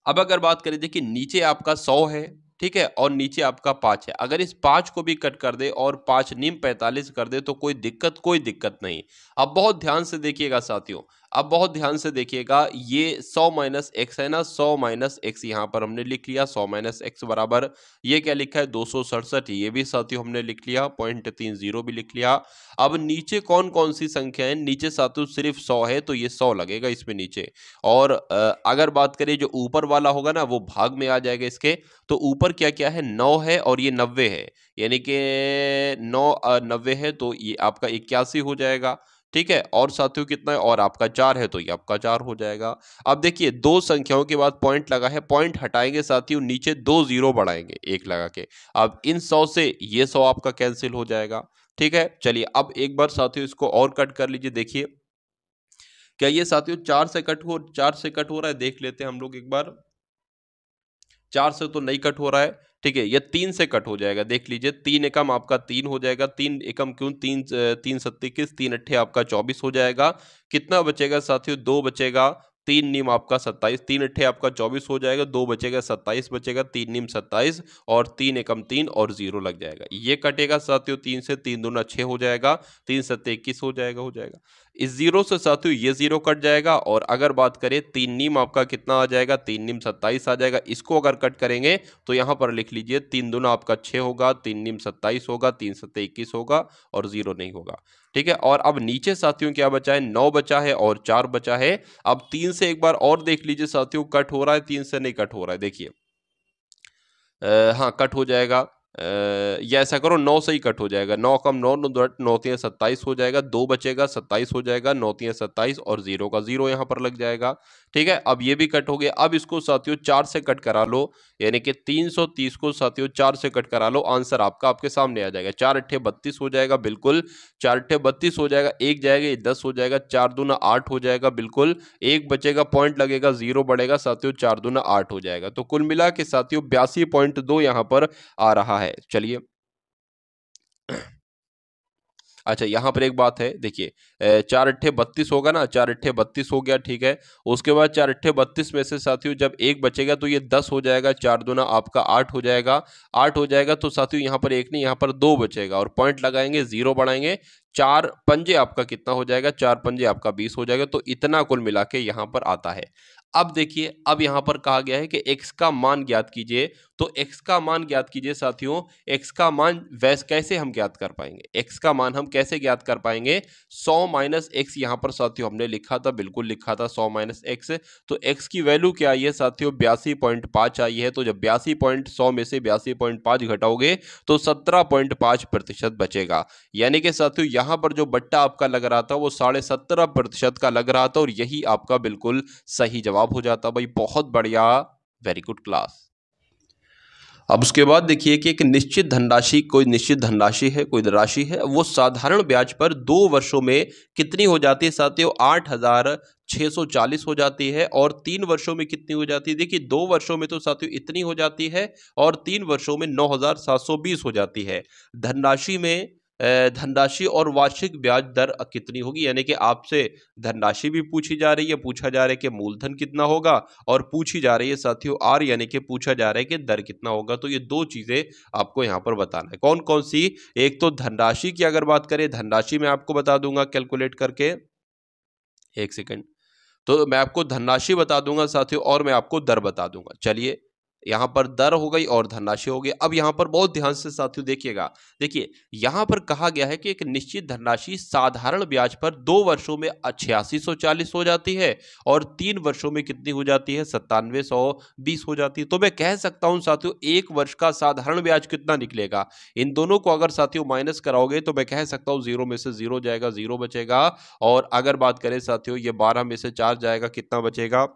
अब अगर बात करें देखिए नीचे आपका सौ है ठीक है और नीचे आपका पाँच है अगर इस पाँच को भी कट कर दे और पाँच नीम पैंतालीस कर दे तो कोई दिक्कत कोई दिक्कत नहीं अब बहुत ध्यान से देखिएगा साथियों अब बहुत ध्यान से देखिएगा ये सौ माइनस एक्स है ना सौ माइनस एक्स यहाँ पर हमने लिख लिया सौ माइनस एक्स बराबर ये क्या लिखा है दो सौ सड़सठ ये भी साथियों हमने लिख लिया पॉइंट तीन जीरो भी लिख लिया अब नीचे कौन कौन सी संख्या है नीचे साथियों सिर्फ सौ है तो ये सौ लगेगा इसमें नीचे और अगर बात करें जो ऊपर वाला होगा ना वो भाग में आ जाएगा इसके तो ऊपर क्या क्या है नौ है और ये नब्बे है यानी कि नौ नब्बे है तो ये आपका इक्यासी हो जाएगा ठीक है और साथियों कितना है और आपका चार है तो ये आपका चार हो जाएगा अब देखिए दो संख्याओं के बाद पॉइंट लगा है पॉइंट हटाएंगे साथियों नीचे दो जीरो बढ़ाएंगे एक लगा के अब इन सौ से ये सौ आपका कैंसिल हो जाएगा ठीक है चलिए अब एक बार साथियों इसको और कट कर लीजिए देखिए क्या ये साथियों चार से कट हो चार से कट हो रहा है देख लेते हैं हम लोग एक बार चार से तो नहीं कट हो रहा है ठीक है यह तीन से कट हो जाएगा देख लीजिए तीन एकम आपका तीन हो जाएगा तीन एकम क्यों तीन तीन सत्तीस तीन अट्ठे आपका चौबीस हो जाएगा कितना बचेगा साथियों दो बचेगा तीन नीम आपका सत्ताईस तीन अट्ठे आपका चौबीस हो जाएगा दो बचेगा सत्ताईस बचेगा तीन नीम सत्ताईस और तीन एकम तीन और जीरो लग जाएगा ये कटेगा साथियों तीन से तीन दोनों छः हो जाएगा तीन सत्ते इक्कीस हो जाएगा हो जाएगा इस जीरो से साथियों ये जीरो कट जाएगा और अगर बात करें तीन नीम आपका कितना आ जाएगा तीन नीम सत्ताईस आ जाएगा इसको अगर कट करेंगे तो यहाँ पर लिख लीजिए तीन दुना आपका छः होगा तीन नीम सत्ताईस होगा तीन सत्ते इक्कीस होगा और जीरो नहीं होगा ठीक है और अब नीचे साथियों क्या बचा है नौ बचा है और चार बचा है अब तीन से एक बार और देख लीजिए साथियों कट हो रहा है तीन से नहीं कट हो रहा है देखिए हाँ कट हो जाएगा या ऐसा करो नौ से ही कट हो जाएगा नौ कम नौ नौ तीन सत्ताईस हो जाएगा दो बचेगा सत्ताईस हो जाएगा नौ तीन सत्ताईस और जीरो का जीरो यहाँ पर लग जाएगा ठीक है अब ये भी कट हो गया अब इसको साथियों चार से कट करा लो यानी कि 330 को साथियों चार से कट करा लो आंसर आपका आपके सामने आ जाएगा चार अट्ठे बत्तीस हो जाएगा बिल्कुल चार अट्ठे बत्तीस हो जाएगा एक जाएगा दस हो जाएगा चार दूना आठ हो जाएगा बिल्कुल एक बचेगा पॉइंट लगेगा जीरो बढ़ेगा साथियों चार दूना आठ हो जाएगा तो कुल मिला के साथियों बयासी पॉइंट दो यहाँ पर आ रहा है चलिए अच्छा यहाँ पर एक बात है देखिए चार अट्ठे बत्तीस होगा ना चार अट्ठे बत्तीस हो गया ठीक है उसके बाद चार अट्ठे बत्तीस में से साथियों जब एक बचेगा तो ये दस हो जाएगा चार दो ना आपका आठ हो जाएगा आठ हो जाएगा तो साथियों यहाँ पर एक नहीं यहाँ पर दो बचेगा और पॉइंट लगाएंगे जीरो बढ़ाएंगे चार पंजे आपका कितना हो जाएगा चार पंजे आपका बीस हो जाएगा तो इतना कुल मिला के यहाँ पर आता है अब देखिए अब यहाँ पर कहा गया है कि एक्स का मान ज्ञात कीजिए तो एक्स का मान ज्ञात कीजिए साथियों एक्स का मान वैस कैसे हम ज्ञात कर पाएंगे एक्स का मान हम कैसे ज्ञात कर पाएंगे सौ माइनस एक्स यहाँ पर साथियों हमने लिखा था बिल्कुल लिखा था सौ माइनस एक्स तो एक्स की वैल्यू क्या आई है साथियों बयासी पॉइंट पाँच आई है तो जब बयासी पॉइंट सौ में से बयासी पॉइंट पाँच घटाओगे तो सत्रह पॉइंट पाँच प्रतिशत बचेगा यानी कि साथियों यहाँ पर जो बट्टा आपका लग रहा था वो साढ़े सत्रह प्रतिशत का लग रहा था और यही आपका बिल्कुल सही जवाब हो जाता भाई बहुत बढ़िया वेरी गुड क्लास अब उसके बाद देखिए कि एक निश्चित धनराशि कोई निश्चित धनराशि है कोई राशि है वो साधारण ब्याज पर दो वर्षों में कितनी हो जाती है साथियों आठ हज़ार छः सौ चालीस हो जाती है और तीन वर्षों में कितनी हो जाती है देखिए दो वर्षों में तो साथियों इतनी हो जाती है और तीन वर्षों में नौ हज़ार सात सौ बीस हो जाती है धनराशि में धनराशि और वार्षिक ब्याज दर कितनी होगी यानी कि आपसे धनराशि भी पूछी जा रही है पूछा जा रहा है कि मूलधन कितना होगा और पूछी जा रही है साथियों आर यानी कि पूछा जा रहा है कि दर कितना होगा तो ये दो चीज़ें आपको यहाँ पर बताना है कौन कौन सी एक तो धनराशि की अगर बात करें धनराशि मैं आपको बता दूंगा कैलकुलेट करके एक सेकेंड तो मैं आपको धनराशि बता दूंगा साथियों और मैं आपको दर बता दूंगा चलिए यहां पर दर हो गई और धनराशि हो गई अब यहां पर बहुत ध्यान से साथियों देखिएगा देखिए यहां पर कहा गया है कि एक निश्चित धनराशि साधारण ब्याज पर दो वर्षों में छियासी सौ चालीस हो जाती है और तीन वर्षों में कितनी हो जाती है सत्तानवे सौ बीस हो जाती है तो मैं कह सकता हूं साथियों एक वर्ष का साधारण ब्याज कितना निकलेगा इन दोनों को अगर साथियों माइनस कराओगे तो मैं कह सकता हूं जीरो में से जीरो जाएगा जीरो बचेगा और अगर बात करें साथियों ये बारह में से चार जाएगा कितना बचेगा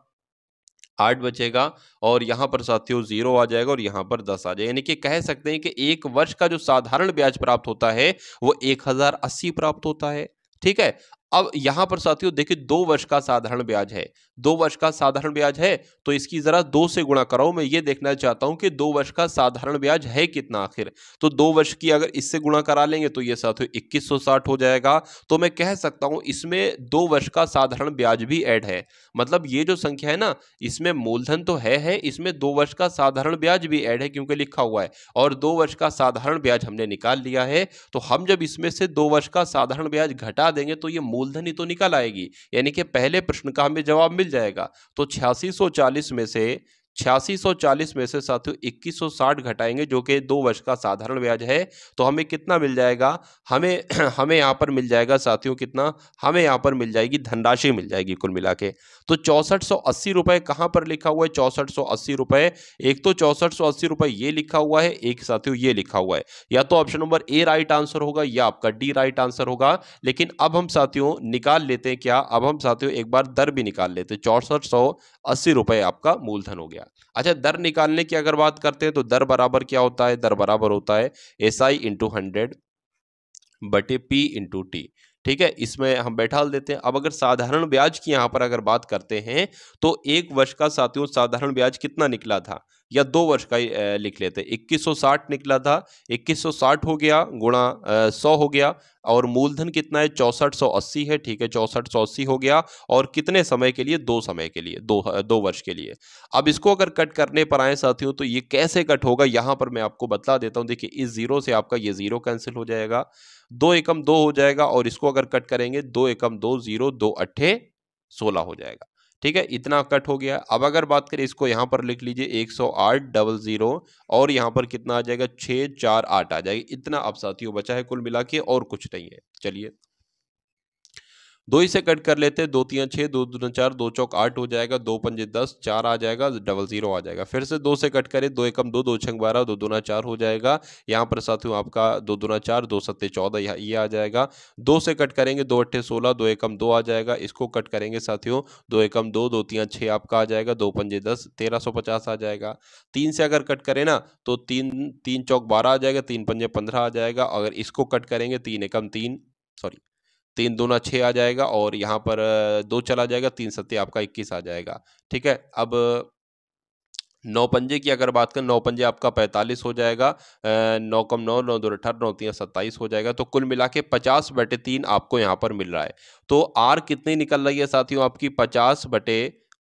आठ बचेगा और यहाँ पर साथियों जीरो आ जाएगा और यहाँ पर दस आ जाएगा यानी कि कह सकते हैं कि एक वर्ष का जो साधारण ब्याज प्राप्त होता है वो एक हजार अस्सी प्राप्त होता है ठीक है अब यहां पर साथियों देखिए दो वर्ष का साधारण ब्याज है दो वर्ष का साधारण ब्याज है तो इसकी जरा दो से गुणा कराओ मैं ये देखना चाहता हूं कि दो वर्ष का साधारण ब्याज है कितना आखिर तो दो वर्ष की अगर इससे गुणा करा लेंगे तो ये साथियों इक्कीस हो जाएगा तो मैं कह सकता हूं इसमें दो वर्ष का साधारण ब्याज भी ऐड है मतलब ये जो संख्या है ना इसमें मूलधन तो है है इसमें दो वर्ष का साधारण ब्याज भी ऐड है क्योंकि लिखा हुआ है और दो वर्ष का साधारण ब्याज हमने निकाल लिया है तो हम जब इसमें से दो वर्ष का साधारण ब्याज घटा देंगे तो ये मूल ही तो निकल आएगी यानी कि पहले प्रश्न का हमें जवाब मिल जाएगा तो छियासी में से छियासी सौ चालीस में से साथियों इक्कीस सौ साठ घटाएंगे जो कि दो वर्ष का साधारण ब्याज है तो हमें कितना मिल जाएगा हमें *clears throat* हमें यहाँ पर मिल जाएगा साथियों कितना हमें यहाँ पर मिल जाएगी धनराशि मिल जाएगी कुल मिला के तो चौंसठ सौ अस्सी रुपये कहाँ पर लिखा हुआ है चौंसठ सौ अस्सी रुपये एक तो चौंसठ सौ अस्सी रुपये ये लिखा हुआ है एक साथियों ये लिखा हुआ है या तो option number A right answer होगा या आपका डी राइट आंसर होगा लेकिन अब हम साथियों निकाल लेते हैं क्या अब हम साथियों एक बार दर भी निकाल लेते हैं चौंसठ सौ अस्सी रुपये आपका मूलधन हो गया अच्छा दर निकालने की अगर बात करते हैं तो दर बराबर क्या होता है दर बराबर होता है एस आई इंटू हंड्रेड बटे पी इंटू टी ठीक है इसमें हम बैठा देते हैं अब अगर साधारण ब्याज की यहाँ पर अगर बात करते हैं तो एक वर्ष का साथियों साधारण ब्याज कितना निकला था या दो वर्ष का लिख लेते 2160 निकला था 2160 हो गया गुणा सौ हो गया और मूलधन कितना है चौंसठ सौ अस्सी है ठीक है चौंसठ सौ अस्सी हो गया और कितने समय के लिए दो समय के लिए दो दो वर्ष के लिए अब इसको अगर कट करने पर आए साथियों तो ये कैसे कट होगा यहाँ पर मैं आपको बता देता हूँ देखिए इस जीरो से आपका ये जीरो कैंसिल हो जाएगा दो एकम दो हो जाएगा और इसको अगर कट करेंगे दो एकम दो जीरो दो अट्ठे सोलह हो जाएगा ठीक है इतना कट हो गया अब अगर बात करें इसको यहाँ पर लिख लीजिए एक सौ आठ डबल ज़ीरो और यहाँ पर कितना आ जाएगा छः चार आठ आ जाएगा इतना अब साथियों बचा है कुल मिला के और कुछ नहीं है चलिए दो ही से कट कर लेते हैं दो तीन छः दो दो चार दो चौक आठ हो जाएगा दो पंजे दस चार आ जाएगा डबल जीरो आ जाएगा फिर से दो से कट करें दो एकम दो दो छंग बारह दो दोना चार हो जाएगा यहाँ पर साथियों आपका दो दोना चार दो सत्ते चौदह यहाँ ये आ जाएगा दो से कट करेंगे दो अट्ठे सोलह दो एकम दो आ जाएगा इसको कट करेंगे साथियों दो एकम दो दो तीन छः आपका आ जाएगा दो पंजे दस तेरह सौ पचास आ जाएगा तीन से अगर कट करें ना तो तीन तीन चौक बारह आ जाएगा तीन पंजे पंद्रह आ जाएगा अगर इसको कट करेंगे तीन एकम तीन सॉरी तीन ना छः आ जाएगा और यहाँ पर दो चला जाएगा तीन सत्य आपका इक्कीस आ जाएगा ठीक है अब नौ पंजे की अगर बात करें नौ पंजे आपका पैंतालीस हो जाएगा नौ कम नौ नौ दो अठारह नौ तीन सत्ताईस हो जाएगा तो कुल मिला के पचास बटे तीन आपको यहाँ पर मिल रहा है तो आर कितनी निकल रही है साथियों आपकी पचास बटे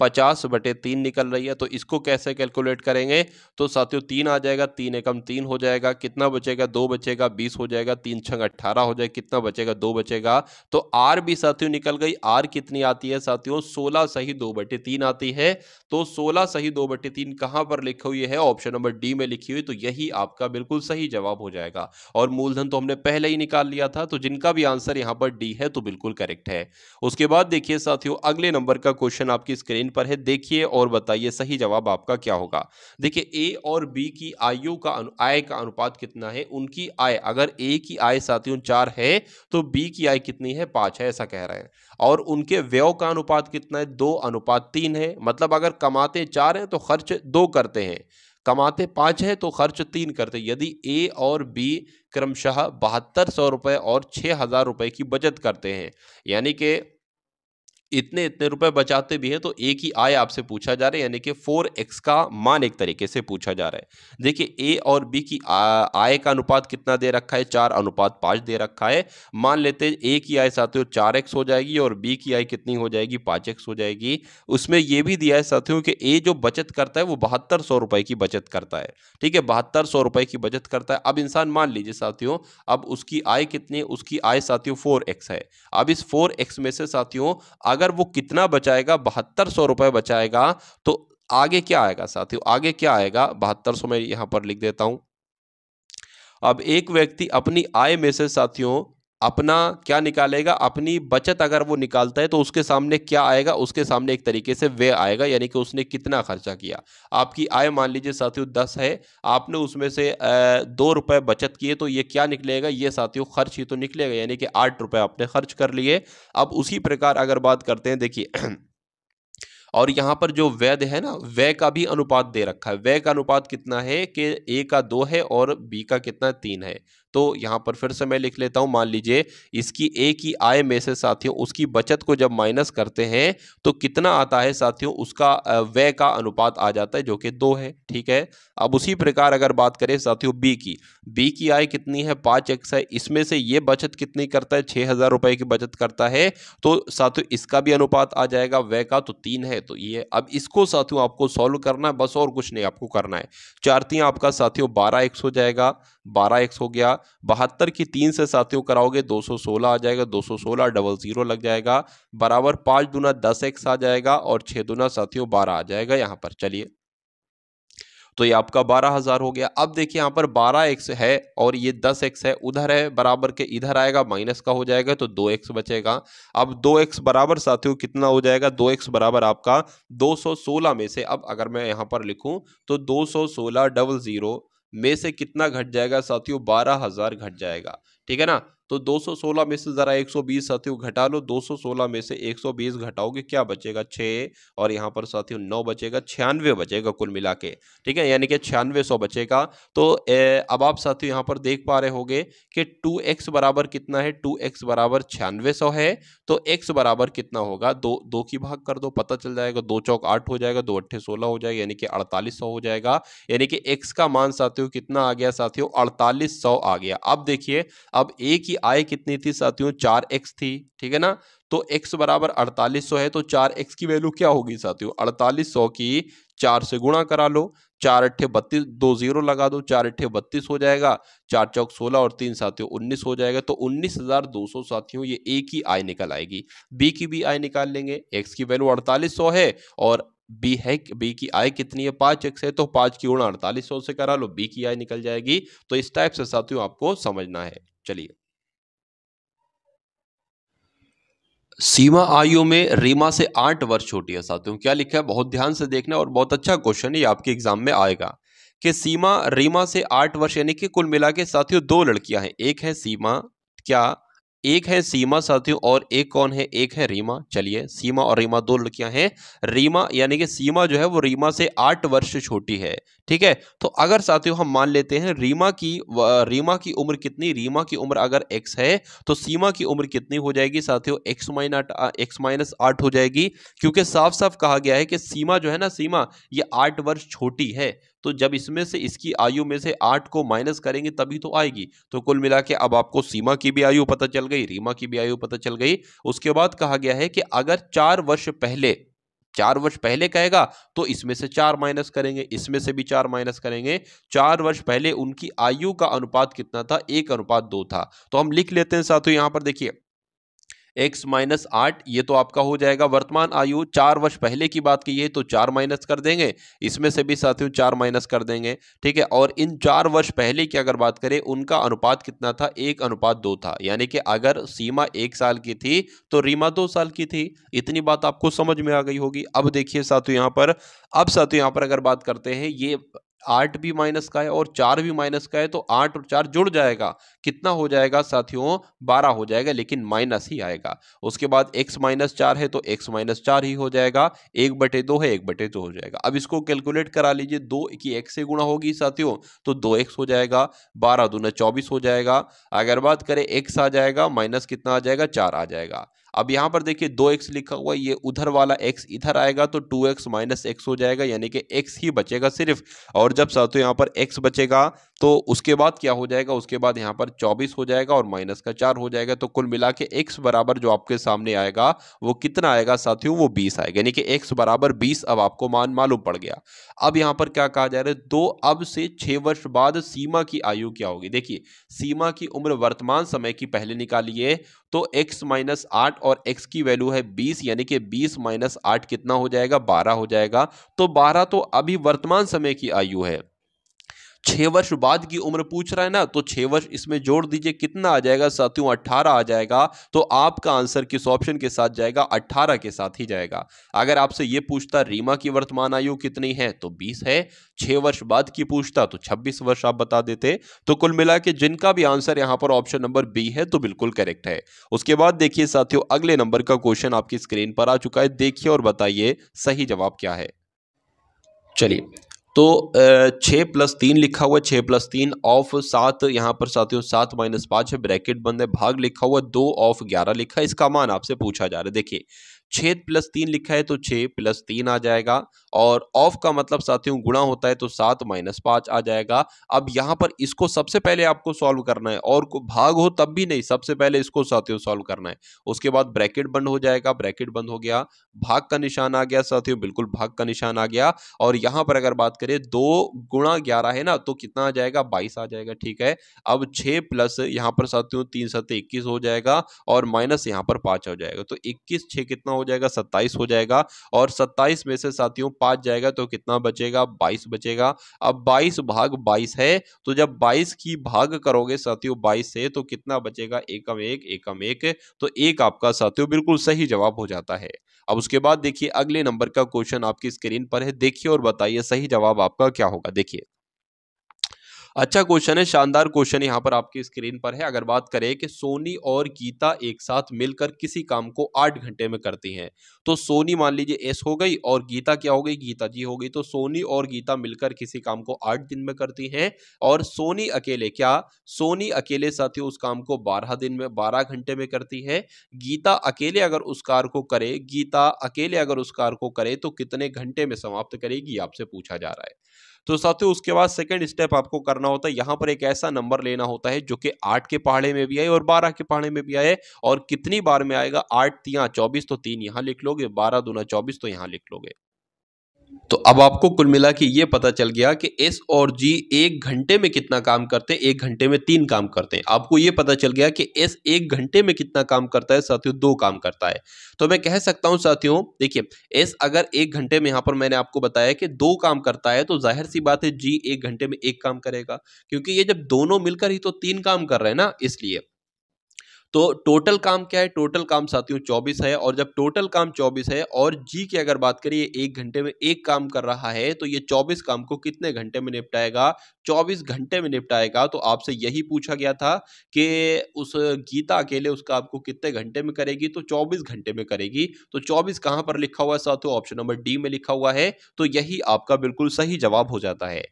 पचास बटे तीन निकल रही है तो इसको कैसे कैलकुलेट करेंगे तो साथियों तीन आ जाएगा तीन एकम तीन हो जाएगा कितना बचेगा दो बचेगा बीस हो जाएगा तीन छंग अट्ठारह हो जाएगा कितना बचेगा दो बचेगा तो आर भी साथियों निकल गई आर कितनी आती है साथियों सोलह सही दो बटे तीन आती है तो सोलह सही दो बटे तीन कहाँ पर लिखी हुई है ऑप्शन नंबर डी में लिखी हुई तो यही आपका बिल्कुल सही जवाब हो जाएगा और मूलधन तो हमने पहले ही निकाल लिया था तो जिनका भी आंसर यहाँ पर डी है तो बिल्कुल करेक्ट है उसके बाद देखिए साथियों अगले नंबर का क्वेश्चन आपकी स्क्रीन पर है देखिए और बताइए सही जवाब आपका क्या होगा देखिए ए और बी की आयु का आय का अनुपात कितना है उनकी आय अगर ए की आय साथियों चार है तो बी की आय कितनी है पाँच है ऐसा कह रहे हैं और उनके व्यय का अनुपात कितना है दो अनुपात तीन है मतलब अगर कमाते चार हैं तो खर्च दो करते हैं कमाते पाँच हैं तो खर्च तीन करते यदि ए और बी क्रमशः बहत्तर सौ रुपये और छः हज़ार रुपये की बचत करते हैं यानी कि इतने इतने रुपए बचाते भी हैं तो एक ही आय आपसे पूछा जा रहा है यानी कि फोर एक्स का मान एक तरीके से पूछा जा रहा है देखिए ए और बी की आय का अनुपात कितना दे रखा है चार अनुपात पाँच दे रखा है मान लेते हैं ए की आय साथियों चार एक्स हो जाएगी और बी की आय कितनी हो जाएगी पाँच एक्स हो जाएगी उसमें यह भी दिया है साथियों कि ए जो बचत करता है वो बहत्तर सौ रुपए की बचत करता है ठीक है बहत्तर सौ रुपए की बचत करता है अब इंसान मान लीजिए साथियों अब उसकी आय कितनी उसकी आय साथियों फोर एक्स है अब इस फोर एक्स में से साथियों अगर अगर वो कितना बचाएगा बहत्तर सौ रुपये बचाएगा तो आगे क्या आएगा साथियों आगे क्या आएगा बहत्तर सौ मैं यहां पर लिख देता हूं अब एक व्यक्ति अपनी आय में से साथियों अपना क्या निकालेगा अपनी बचत अगर वो निकालता है तो उसके सामने क्या आएगा उसके सामने एक तरीके से वे आएगा यानी कि उसने कितना खर्चा किया आपकी आय मान लीजिए साथियों दस है आपने उसमें से दो रुपए बचत किए तो ये क्या निकलेगा ये साथियों खर्च ही तो निकलेगा यानी कि आठ रुपए आपने खर्च कर लिए अब उसी प्रकार अगर बात करते हैं देखिए *clears throat* और यहाँ पर जो वैध है ना व्यय का भी अनुपात दे रखा है व्यय का अनुपात कितना है कि ए का दो है और बी का कितना तीन है तो यहाँ पर फिर से मैं लिख लेता हूँ मान लीजिए इसकी ए की आय में से साथियों उसकी बचत को जब माइनस करते हैं तो कितना आता है साथियों उसका व्यय का अनुपात आ जाता है जो कि दो है ठीक है अब उसी प्रकार अगर बात करें साथियों बी की बी की आय कितनी है पाँच एक्स है इसमें से ये बचत कितनी करता है छः हज़ार रुपये की बचत करता है तो साथियों इसका भी अनुपात आ जाएगा व्यय का तो तीन है तो ये अब इसको साथियों आपको सॉल्व करना है बस और कुछ नहीं आपको करना है चारतियाँ आपका साथियों बारह एक्स हो जाएगा बारह एक्स हो गया बहत्तर की तीन से साथियों कराओगे दो सौ सोलह आ जाएगा दो सौ सोलह डबल जीरो लग जाएगा बराबर पाँच दुना दस एक्स आ जाएगा और छः दुना साथियों बारह आ जाएगा यहाँ पर चलिए तो ये आपका बारह हज़ार हो गया अब देखिए यहाँ पर बारह एक्स है और ये दस एक्स है उधर है बराबर के इधर आएगा माइनस का हो जाएगा तो दो एक्स बचेगा अब दो एक्स बराबर साथियों कितना हो जाएगा दो एक्स बराबर आपका दो सौ सोलह में से अब अगर मैं यहाँ पर लिखूँ तो दो सौ सोलह डबल ज़ीरो में से कितना घट जाएगा साथियों बारह हजार घट जाएगा ठीक है ना तो 216 में से ज़रा 120 साथियों घटा लो 216 में से 120 घटाओगे क्या बचेगा छः और यहाँ पर साथियों नौ बचेगा छियानवे बचेगा कुल मिला के ठीक है यानी कि छियानवे सौ बचेगा तो ए, अब आप साथियों यहाँ पर देख पा रहे होंगे कि टू बराबर कितना है टू एक्स बराबर छियानवे सौ है तो एक्स बराबर कितना होगा दो दो की भाग कर दो पता चल जाएगा दो चौक आठ हो जाएगा दो अट्ठे सोलह हो जाएगा यानी कि अड़तालीस सौ हो जाएगा यानी कि एक्स का मान साथियों कितना आ गया साथियों अड़तालीस सौ आ गया अब देखिए अब एक आय कितनी थी साथियों चार एक्स थी ठीक है ना तो x बराबर अड़तालीस है तो चार एक्स की वैल्यू क्या होगी साथियों अड़तालीस सौ की चार से गुणा करा लो चार अट्ठे बत्तीस दो जीरो लगा दो चार अट्ठे बत्तीस हो जाएगा चार चौक सोलह और तीन साथियों उन्नीस हो जाएगा तो उन्नीस हजार दो सौ साथियों ये ए की आय निकल आएगी बी की भी आय निकाल लेंगे एक्स की वैल्यू अड़तालीस सौ है और बी है बी की आय कितनी है पांच एक्स है तो पांच की गुणा अड़तालीस सौ से करा लो बी की आय निकल जाएगी तो इस टाइप से साथियों आपको समझना है चलिए सीमा आयु में रीमा से आठ वर्ष छोटी है साथियों क्या लिखा है बहुत ध्यान से देखना और बहुत अच्छा क्वेश्चन है आपके एग्जाम में आएगा कि सीमा रीमा से आठ वर्ष यानी कि कुल मिला के साथियों दो लड़कियां हैं एक है सीमा क्या एक है सीमा साथियों और एक कौन है एक है रीमा चलिए सीमा और रीमा दो लड़कियां हैं रीमा यानी कि सीमा जो है वो रीमा से आठ वर्ष छोटी है ठीक है तो अगर साथियों हम मान लेते हैं रीमा की रीमा की उम्र कितनी रीमा की उम्र अगर एक्स है तो सीमा की उम्र कितनी हो जाएगी साथियों एक्स माइन एक्स माइनस आठ हो जाएगी क्योंकि साफ साफ कहा गया है कि सीमा जो है ना सीमा ये आठ वर्ष छोटी है तो जब इसमें से इसकी आयु में से आठ को माइनस करेंगे तभी तो आएगी तो कुल मिला के अब आपको सीमा की भी आयु पता चल गई रीमा की भी आयु पता चल गई उसके बाद कहा गया है कि अगर चार वर्ष पहले चार वर्ष पहले कहेगा तो इसमें से चार माइनस करेंगे इसमें से भी चार माइनस करेंगे चार वर्ष पहले उनकी आयु का अनुपात कितना था एक अनुपात दो था तो हम लिख लेते हैं साथियों यहां पर देखिए एक्स माइनस आठ ये तो आपका हो जाएगा वर्तमान आयु चार वर्ष पहले की बात की है तो चार माइनस कर देंगे इसमें से भी साथियों चार माइनस कर देंगे ठीक है और इन चार वर्ष पहले की अगर बात करें उनका अनुपात कितना था एक अनुपात दो था यानी कि अगर सीमा एक साल की थी तो रीमा दो साल की थी इतनी बात आपको समझ में आ गई होगी अब देखिए साथियों यहाँ पर अब साथियों यहाँ पर अगर बात करते हैं ये आठ भी माइनस का है और चार भी माइनस का है तो आठ और चार जुड़ जाएगा कितना हो जाएगा साथियों बारह हो जाएगा लेकिन माइनस ही आएगा उसके बाद एक्स माइनस चार है तो एक्स माइनस चार ही हो जाएगा एक बटे दो है एक बटे दो हो जाएगा अब इसको कैलकुलेट करा लीजिए दो की एक्स से गुणा होगी साथियों तो दो एक्स हो जाएगा बारह दो चौबीस हो जाएगा अगर बात करें एक्स आ जाएगा माइनस कितना आ जाएगा चार आ जाएगा अब यहाँ पर देखिए दो एक्स लिखा हुआ ये उधर वाला एक्स इधर आएगा तो टू एक्स माइनस एक्स हो जाएगा यानी कि एक्स ही बचेगा सिर्फ और जब तो यहाँ पर एक्स बचेगा तो उसके बाद क्या हो जाएगा उसके बाद यहाँ पर चौबीस हो जाएगा और माइनस का चार हो जाएगा तो कुल मिला के एक्स बराबर जो आपके सामने आएगा वो कितना आएगा साथियों वो बीस आएगा यानी कि एक्स बराबर बीस अब आपको मान मालूम पड़ गया अब यहाँ पर क्या कहा जा रहा है दो अब से छः वर्ष बाद सीमा की आयु क्या होगी देखिए सीमा की उम्र वर्तमान समय की पहले निकालिए तो x माइनस आठ और x की वैल्यू है 20 यानी कि 20 माइनस आठ कितना हो जाएगा 12 हो जाएगा तो 12 तो अभी वर्तमान समय की आयु है छः वर्ष बाद की उम्र पूछ रहा है ना तो छः वर्ष इसमें जोड़ दीजिए कितना आ जाएगा साथियों अट्ठारह आ जाएगा तो आपका आंसर किस ऑप्शन के साथ जाएगा अट्ठारह के साथ ही जाएगा अगर आपसे ये पूछता रीमा की वर्तमान आयु कितनी है तो बीस है छः वर्ष बाद की पूछता तो छब्बीस वर्ष आप बता देते तो कुल मिला के जिनका भी आंसर यहाँ पर ऑप्शन नंबर बी है तो बिल्कुल करेक्ट है उसके बाद देखिए साथियों अगले नंबर का क्वेश्चन आपकी स्क्रीन पर आ चुका है देखिए और बताइए सही जवाब क्या है चलिए तो छः प्लस तीन लिखा हुआ है छः प्लस तीन ऑफ सात यहाँ पर साथियों सात माइनस पाँच है ब्रैकेट बंद है भाग लिखा हुआ दो ऑफ ग्यारह लिखा है इसका मान आपसे पूछा जा रहा है देखिए छः प्लस तीन लिखा है तो छः प्लस तीन आ जाएगा और ऑफ का मतलब साथियों गुणा होता है तो सात माइनस पाँच आ जाएगा अब यहाँ पर इसको सबसे पहले आपको सॉल्व करना है और भाग हो तब भी नहीं सबसे पहले इसको साथियों सॉल्व करना है उसके बाद ब्रैकेट बंद हो जाएगा ब्रैकेट बंद हो गया भाग का निशान आ गया साथियों बिल्कुल भाग का निशान आ गया और यहाँ पर अगर बात करें दो गुणा ग्यारह है ना तो कितना आ जाएगा बाईस आ जाएगा ठीक है अब छह प्लस यहाँ पर साथियों तीन सत्य इक्कीस हो जाएगा और माइनस यहाँ पर पांच हो जाएगा तो इक्कीस छह कितना हो जाएगा सत्ताईस हो जाएगा और सत्ताईस में से साथियों पांच जाएगा तो कितना बचेगा बाईस बचेगा अब बाईस भाग बाईस है तो जब बाईस की भाग करोगे साथियों बाईस से तो कितना बचेगा एकम एक एकम एक तो एक आपका साथियों बिल्कुल सही जवाब हो जाता है अब उसके बाद देखिए अगले नंबर का क्वेश्चन आपकी स्क्रीन पर है देखिए और बताइए सही जवाब आपका क्या होगा देखिए अच्छा क्वेश्चन है शानदार क्वेश्चन यहाँ पर आपकी स्क्रीन पर है अगर बात करें कि सोनी और गीता एक साथ मिलकर किसी काम को आठ घंटे में करती हैं तो सोनी मान लीजिए एस हो गई और गीता क्या हो गई गीता जी हो गई तो सोनी और गीता मिलकर किसी काम को आठ दिन में करती हैं और सोनी अकेले क्या सोनी अकेले साथियों उस काम को बारह दिन में बारह घंटे में करती है गीता अकेले अगर उस कार को करे गीता अकेले अगर उस कार को करे तो कितने घंटे में समाप्त करेगी आपसे पूछा जा रहा है तो साथियों उसके बाद सेकेंड स्टेप आपको करना होता है यहाँ पर एक ऐसा नंबर लेना होता है जो कि आठ के पहाड़े में भी आए और बारह के पहाड़े में भी आए और कितनी बार में आएगा आठ तिया चौबीस तो तीन यहाँ लिख लोगे बारह दूना चौबीस तो यहाँ लिख लोगे तो अब आपको कुल मिला कि ये पता चल गया कि एस और जी एक घंटे में कितना काम करते हैं एक घंटे में तीन काम करते हैं आपको ये पता चल गया कि एस एक घंटे में कितना काम करता है साथियों दो काम करता है तो मैं कह सकता हूँ साथियों देखिए एस अगर एक घंटे में यहाँ पर मैंने आपको बताया कि दो काम करता है तो जाहिर सी बात है जी एक घंटे में एक काम करेगा क्योंकि ये जब दोनों मिलकर ही तो तीन काम कर रहे हैं ना इसलिए तो टोटल काम क्या है टोटल काम साथियों चौबीस है और जब टोटल काम चौबीस है और जी की अगर बात करिए एक घंटे में एक काम कर रहा है तो ये चौबीस काम को कितने घंटे में निपटाएगा चौबीस घंटे में निपटाएगा तो आपसे यही पूछा गया था कि उस गीता अकेले उसका आपको कितने घंटे में करेगी तो चौबीस घंटे में करेगी तो चौबीस कहाँ पर लिखा हुआ है साथियों ऑप्शन नंबर डी में लिखा हुआ है तो यही आपका बिल्कुल सही जवाब हो जाता है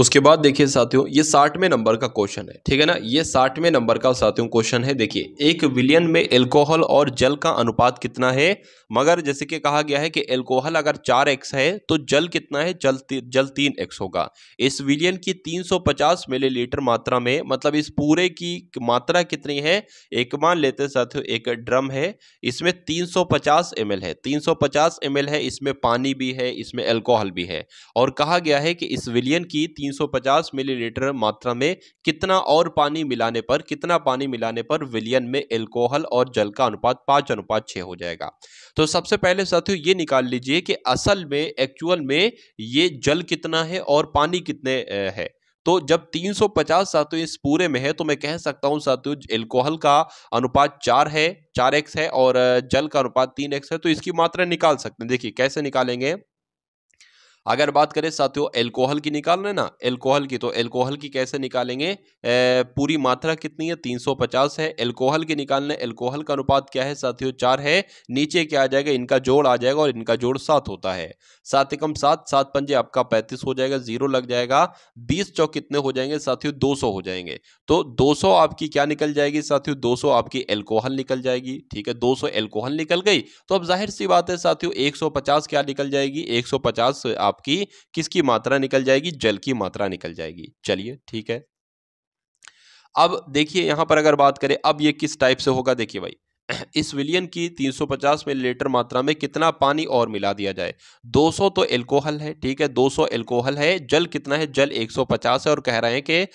उसके बाद देखिए साथियों ये साठवें नंबर का क्वेश्चन है ठीक है ना ये साठवें नंबर का साथियों क्वेश्चन है देखिए एक विलियन में एल्कोहल और जल का अनुपात कितना है मगर जैसे कि कहा गया है कि एल्कोहल अगर चार एक्स है तो जल कितना है जल ती, जल तीन एक्स होगा इस विलियन की 350 मिलीलीटर मात्रा में मतलब इस पूरे की मात्रा कितनी है एक मान लेते साथियों एक ड्रम है इसमें तीन सौ है तीन सौ है इसमें पानी भी है इसमें एल्कोहल भी है और कहा गया है कि इस विलियन की 350 मिलीलीटर मात्रा में कितना और पानी मिलाने पर कितना पानी मिलाने पर विलियन में एल्कोहल और जल का अनुपात पाँच अनुपात छः हो जाएगा तो सबसे पहले साथियों ये निकाल लीजिए कि असल में एक्चुअल में ये जल कितना है और पानी कितने है तो जब 350 साथियों इस पूरे में है तो मैं कह सकता हूं साथियों एल्कोहल का अनुपात चार है चार एक्स है और जल का अनुपात तीन एक्स है तो इसकी मात्रा निकाल सकते हैं देखिए कैसे निकालेंगे अगर बात करें साथियों एल्कोहल की निकाल रहे ना एल्कोहल की तो एल्कोहल की कैसे निकालेंगे ए, पूरी मात्रा कितनी है 350 है एल्कोहल की निकालने एल्कोहल का अनुपात क्या है साथियों चार है नीचे क्या आ जाएगा इनका जोड़ आ जाएगा और इनका जोड़ सात होता है सात एकम सात सात पंजे आपका पैंतीस हो जाएगा जीरो लग जाएगा बीस चौक कितने हो जाएंगे साथियों दो सौ हो जाएंगे तो दो सौ आपकी क्या निकल जाएगी साथियों दो सौ आपकी एल्कोहल निकल जाएगी ठीक है दो सौ एल्कोहल निकल गई तो अब जाहिर सी बात है साथियों एक सौ पचास क्या निकल जाएगी एक सौ पचास आप आपकी किसकी मात्रा निकल जाएगी जल की मात्रा निकल जाएगी चलिए ठीक है अब देखिए यहां पर अगर बात करें अब ये किस टाइप से होगा देखिए भाई *clears throat* इस विलियन की 350 लीटर मात्रा में कितना पानी और मिला दिया जाए 200 तो एल्कोहल है ठीक है 200 एल्कोहल है जल कितना है जल 150 है और कह रहे हैं कि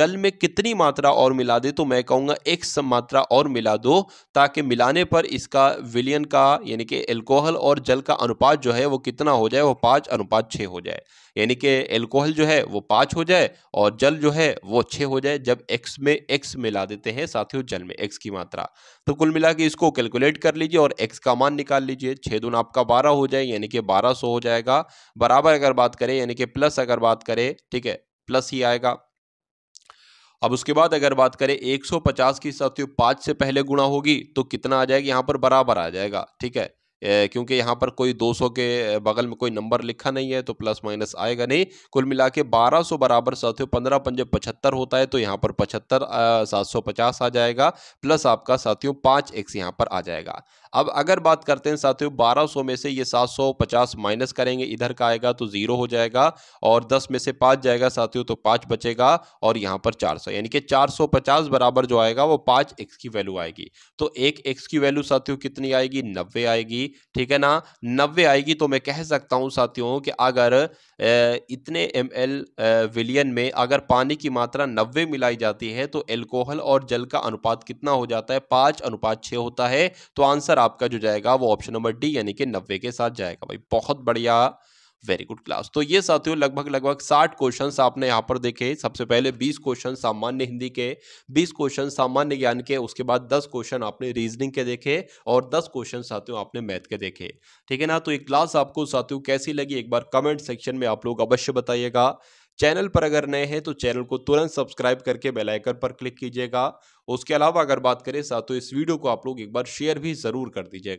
जल में कितनी मात्रा और मिला दे तो मैं कहूँगा एक्स मात्रा और मिला दो ताकि मिलाने पर इसका विलियन का यानी कि एल्कोहल और जल का अनुपात जो है वो कितना हो जाए वो पाँच अनुपात छः हो जाए यानी कि एल्कोहल जो है वो पाँच हो जाए और जल जो है वो छः हो जाए जब एक्स में एक्स मिला देते हैं साथियों जल में एक्स की मात्रा तो कुल मिला के इसको कैलकुलेट कर लीजिए और एक्स का मान निकाल लीजिए छः दून आपका बारह हो जाए यानी कि बारह सौ हो जाएगा बराबर अगर बात करें यानी कि प्लस अगर बात करें ठीक है प्लस ही आएगा अब उसके बाद अगर बात करें 150 की साथियों पाँच से पहले गुणा होगी तो कितना आ जाएगा यहाँ पर बराबर आ जाएगा ठीक है क्योंकि यहाँ पर कोई 200 के बगल में कोई नंबर लिखा नहीं है तो प्लस माइनस आएगा नहीं कुल मिला के बारह बराबर साथियों पंद्रह पंजे पचहत्तर होता है तो यहाँ पर पचहत्तर सात आ जाएगा प्लस आपका साथियों पाँच एक्स यहाँ पर आ जाएगा अब अगर बात करते हैं साथियों 1200 में से ये 750 माइनस करेंगे इधर का आएगा तो ज़ीरो हो जाएगा और 10 में से पाँच जाएगा साथियों तो पाँच बचेगा और यहाँ पर 400 यानी कि 450 बराबर जो आएगा वो पाँच एक्स की वैल्यू आएगी तो एक एक्स की वैल्यू साथियों कितनी आएगी नब्बे आएगी ठीक है ना नब्बे आएगी तो मैं कह सकता हूँ साथियों कि अगर इतने एम एल विलियन में अगर पानी की मात्रा नब्बे मिलाई जाती है तो एल्कोहल और जल का अनुपात कितना हो जाता है पाँच अनुपात छः होता है तो आंसर आपका जो जाएगा वो ऑप्शन नंबर डी यानी कि नब्बे के साथ जाएगा भाई बहुत बढ़िया वेरी गुड क्लास तो ये साथियों लगभग लगभग साठ क्वेश्चन आपने यहाँ पर देखे सबसे पहले बीस क्वेश्चन सामान्य हिंदी के बीस क्वेश्चन सामान्य ज्ञान के उसके बाद दस क्वेश्चन आपने रीजनिंग के देखे और दस क्वेश्चन साथियों आपने मैथ के देखे ठीक है ना तो ये क्लास आपको साथियों कैसी लगी एक बार कमेंट सेक्शन में आप लोग अवश्य बताइएगा चैनल पर अगर नए हैं तो चैनल को तुरंत सब्सक्राइब करके बेल आइकन पर क्लिक कीजिएगा उसके अलावा अगर बात करें साथ तो इस वीडियो को आप लोग एक बार शेयर भी जरूर कर दीजिएगा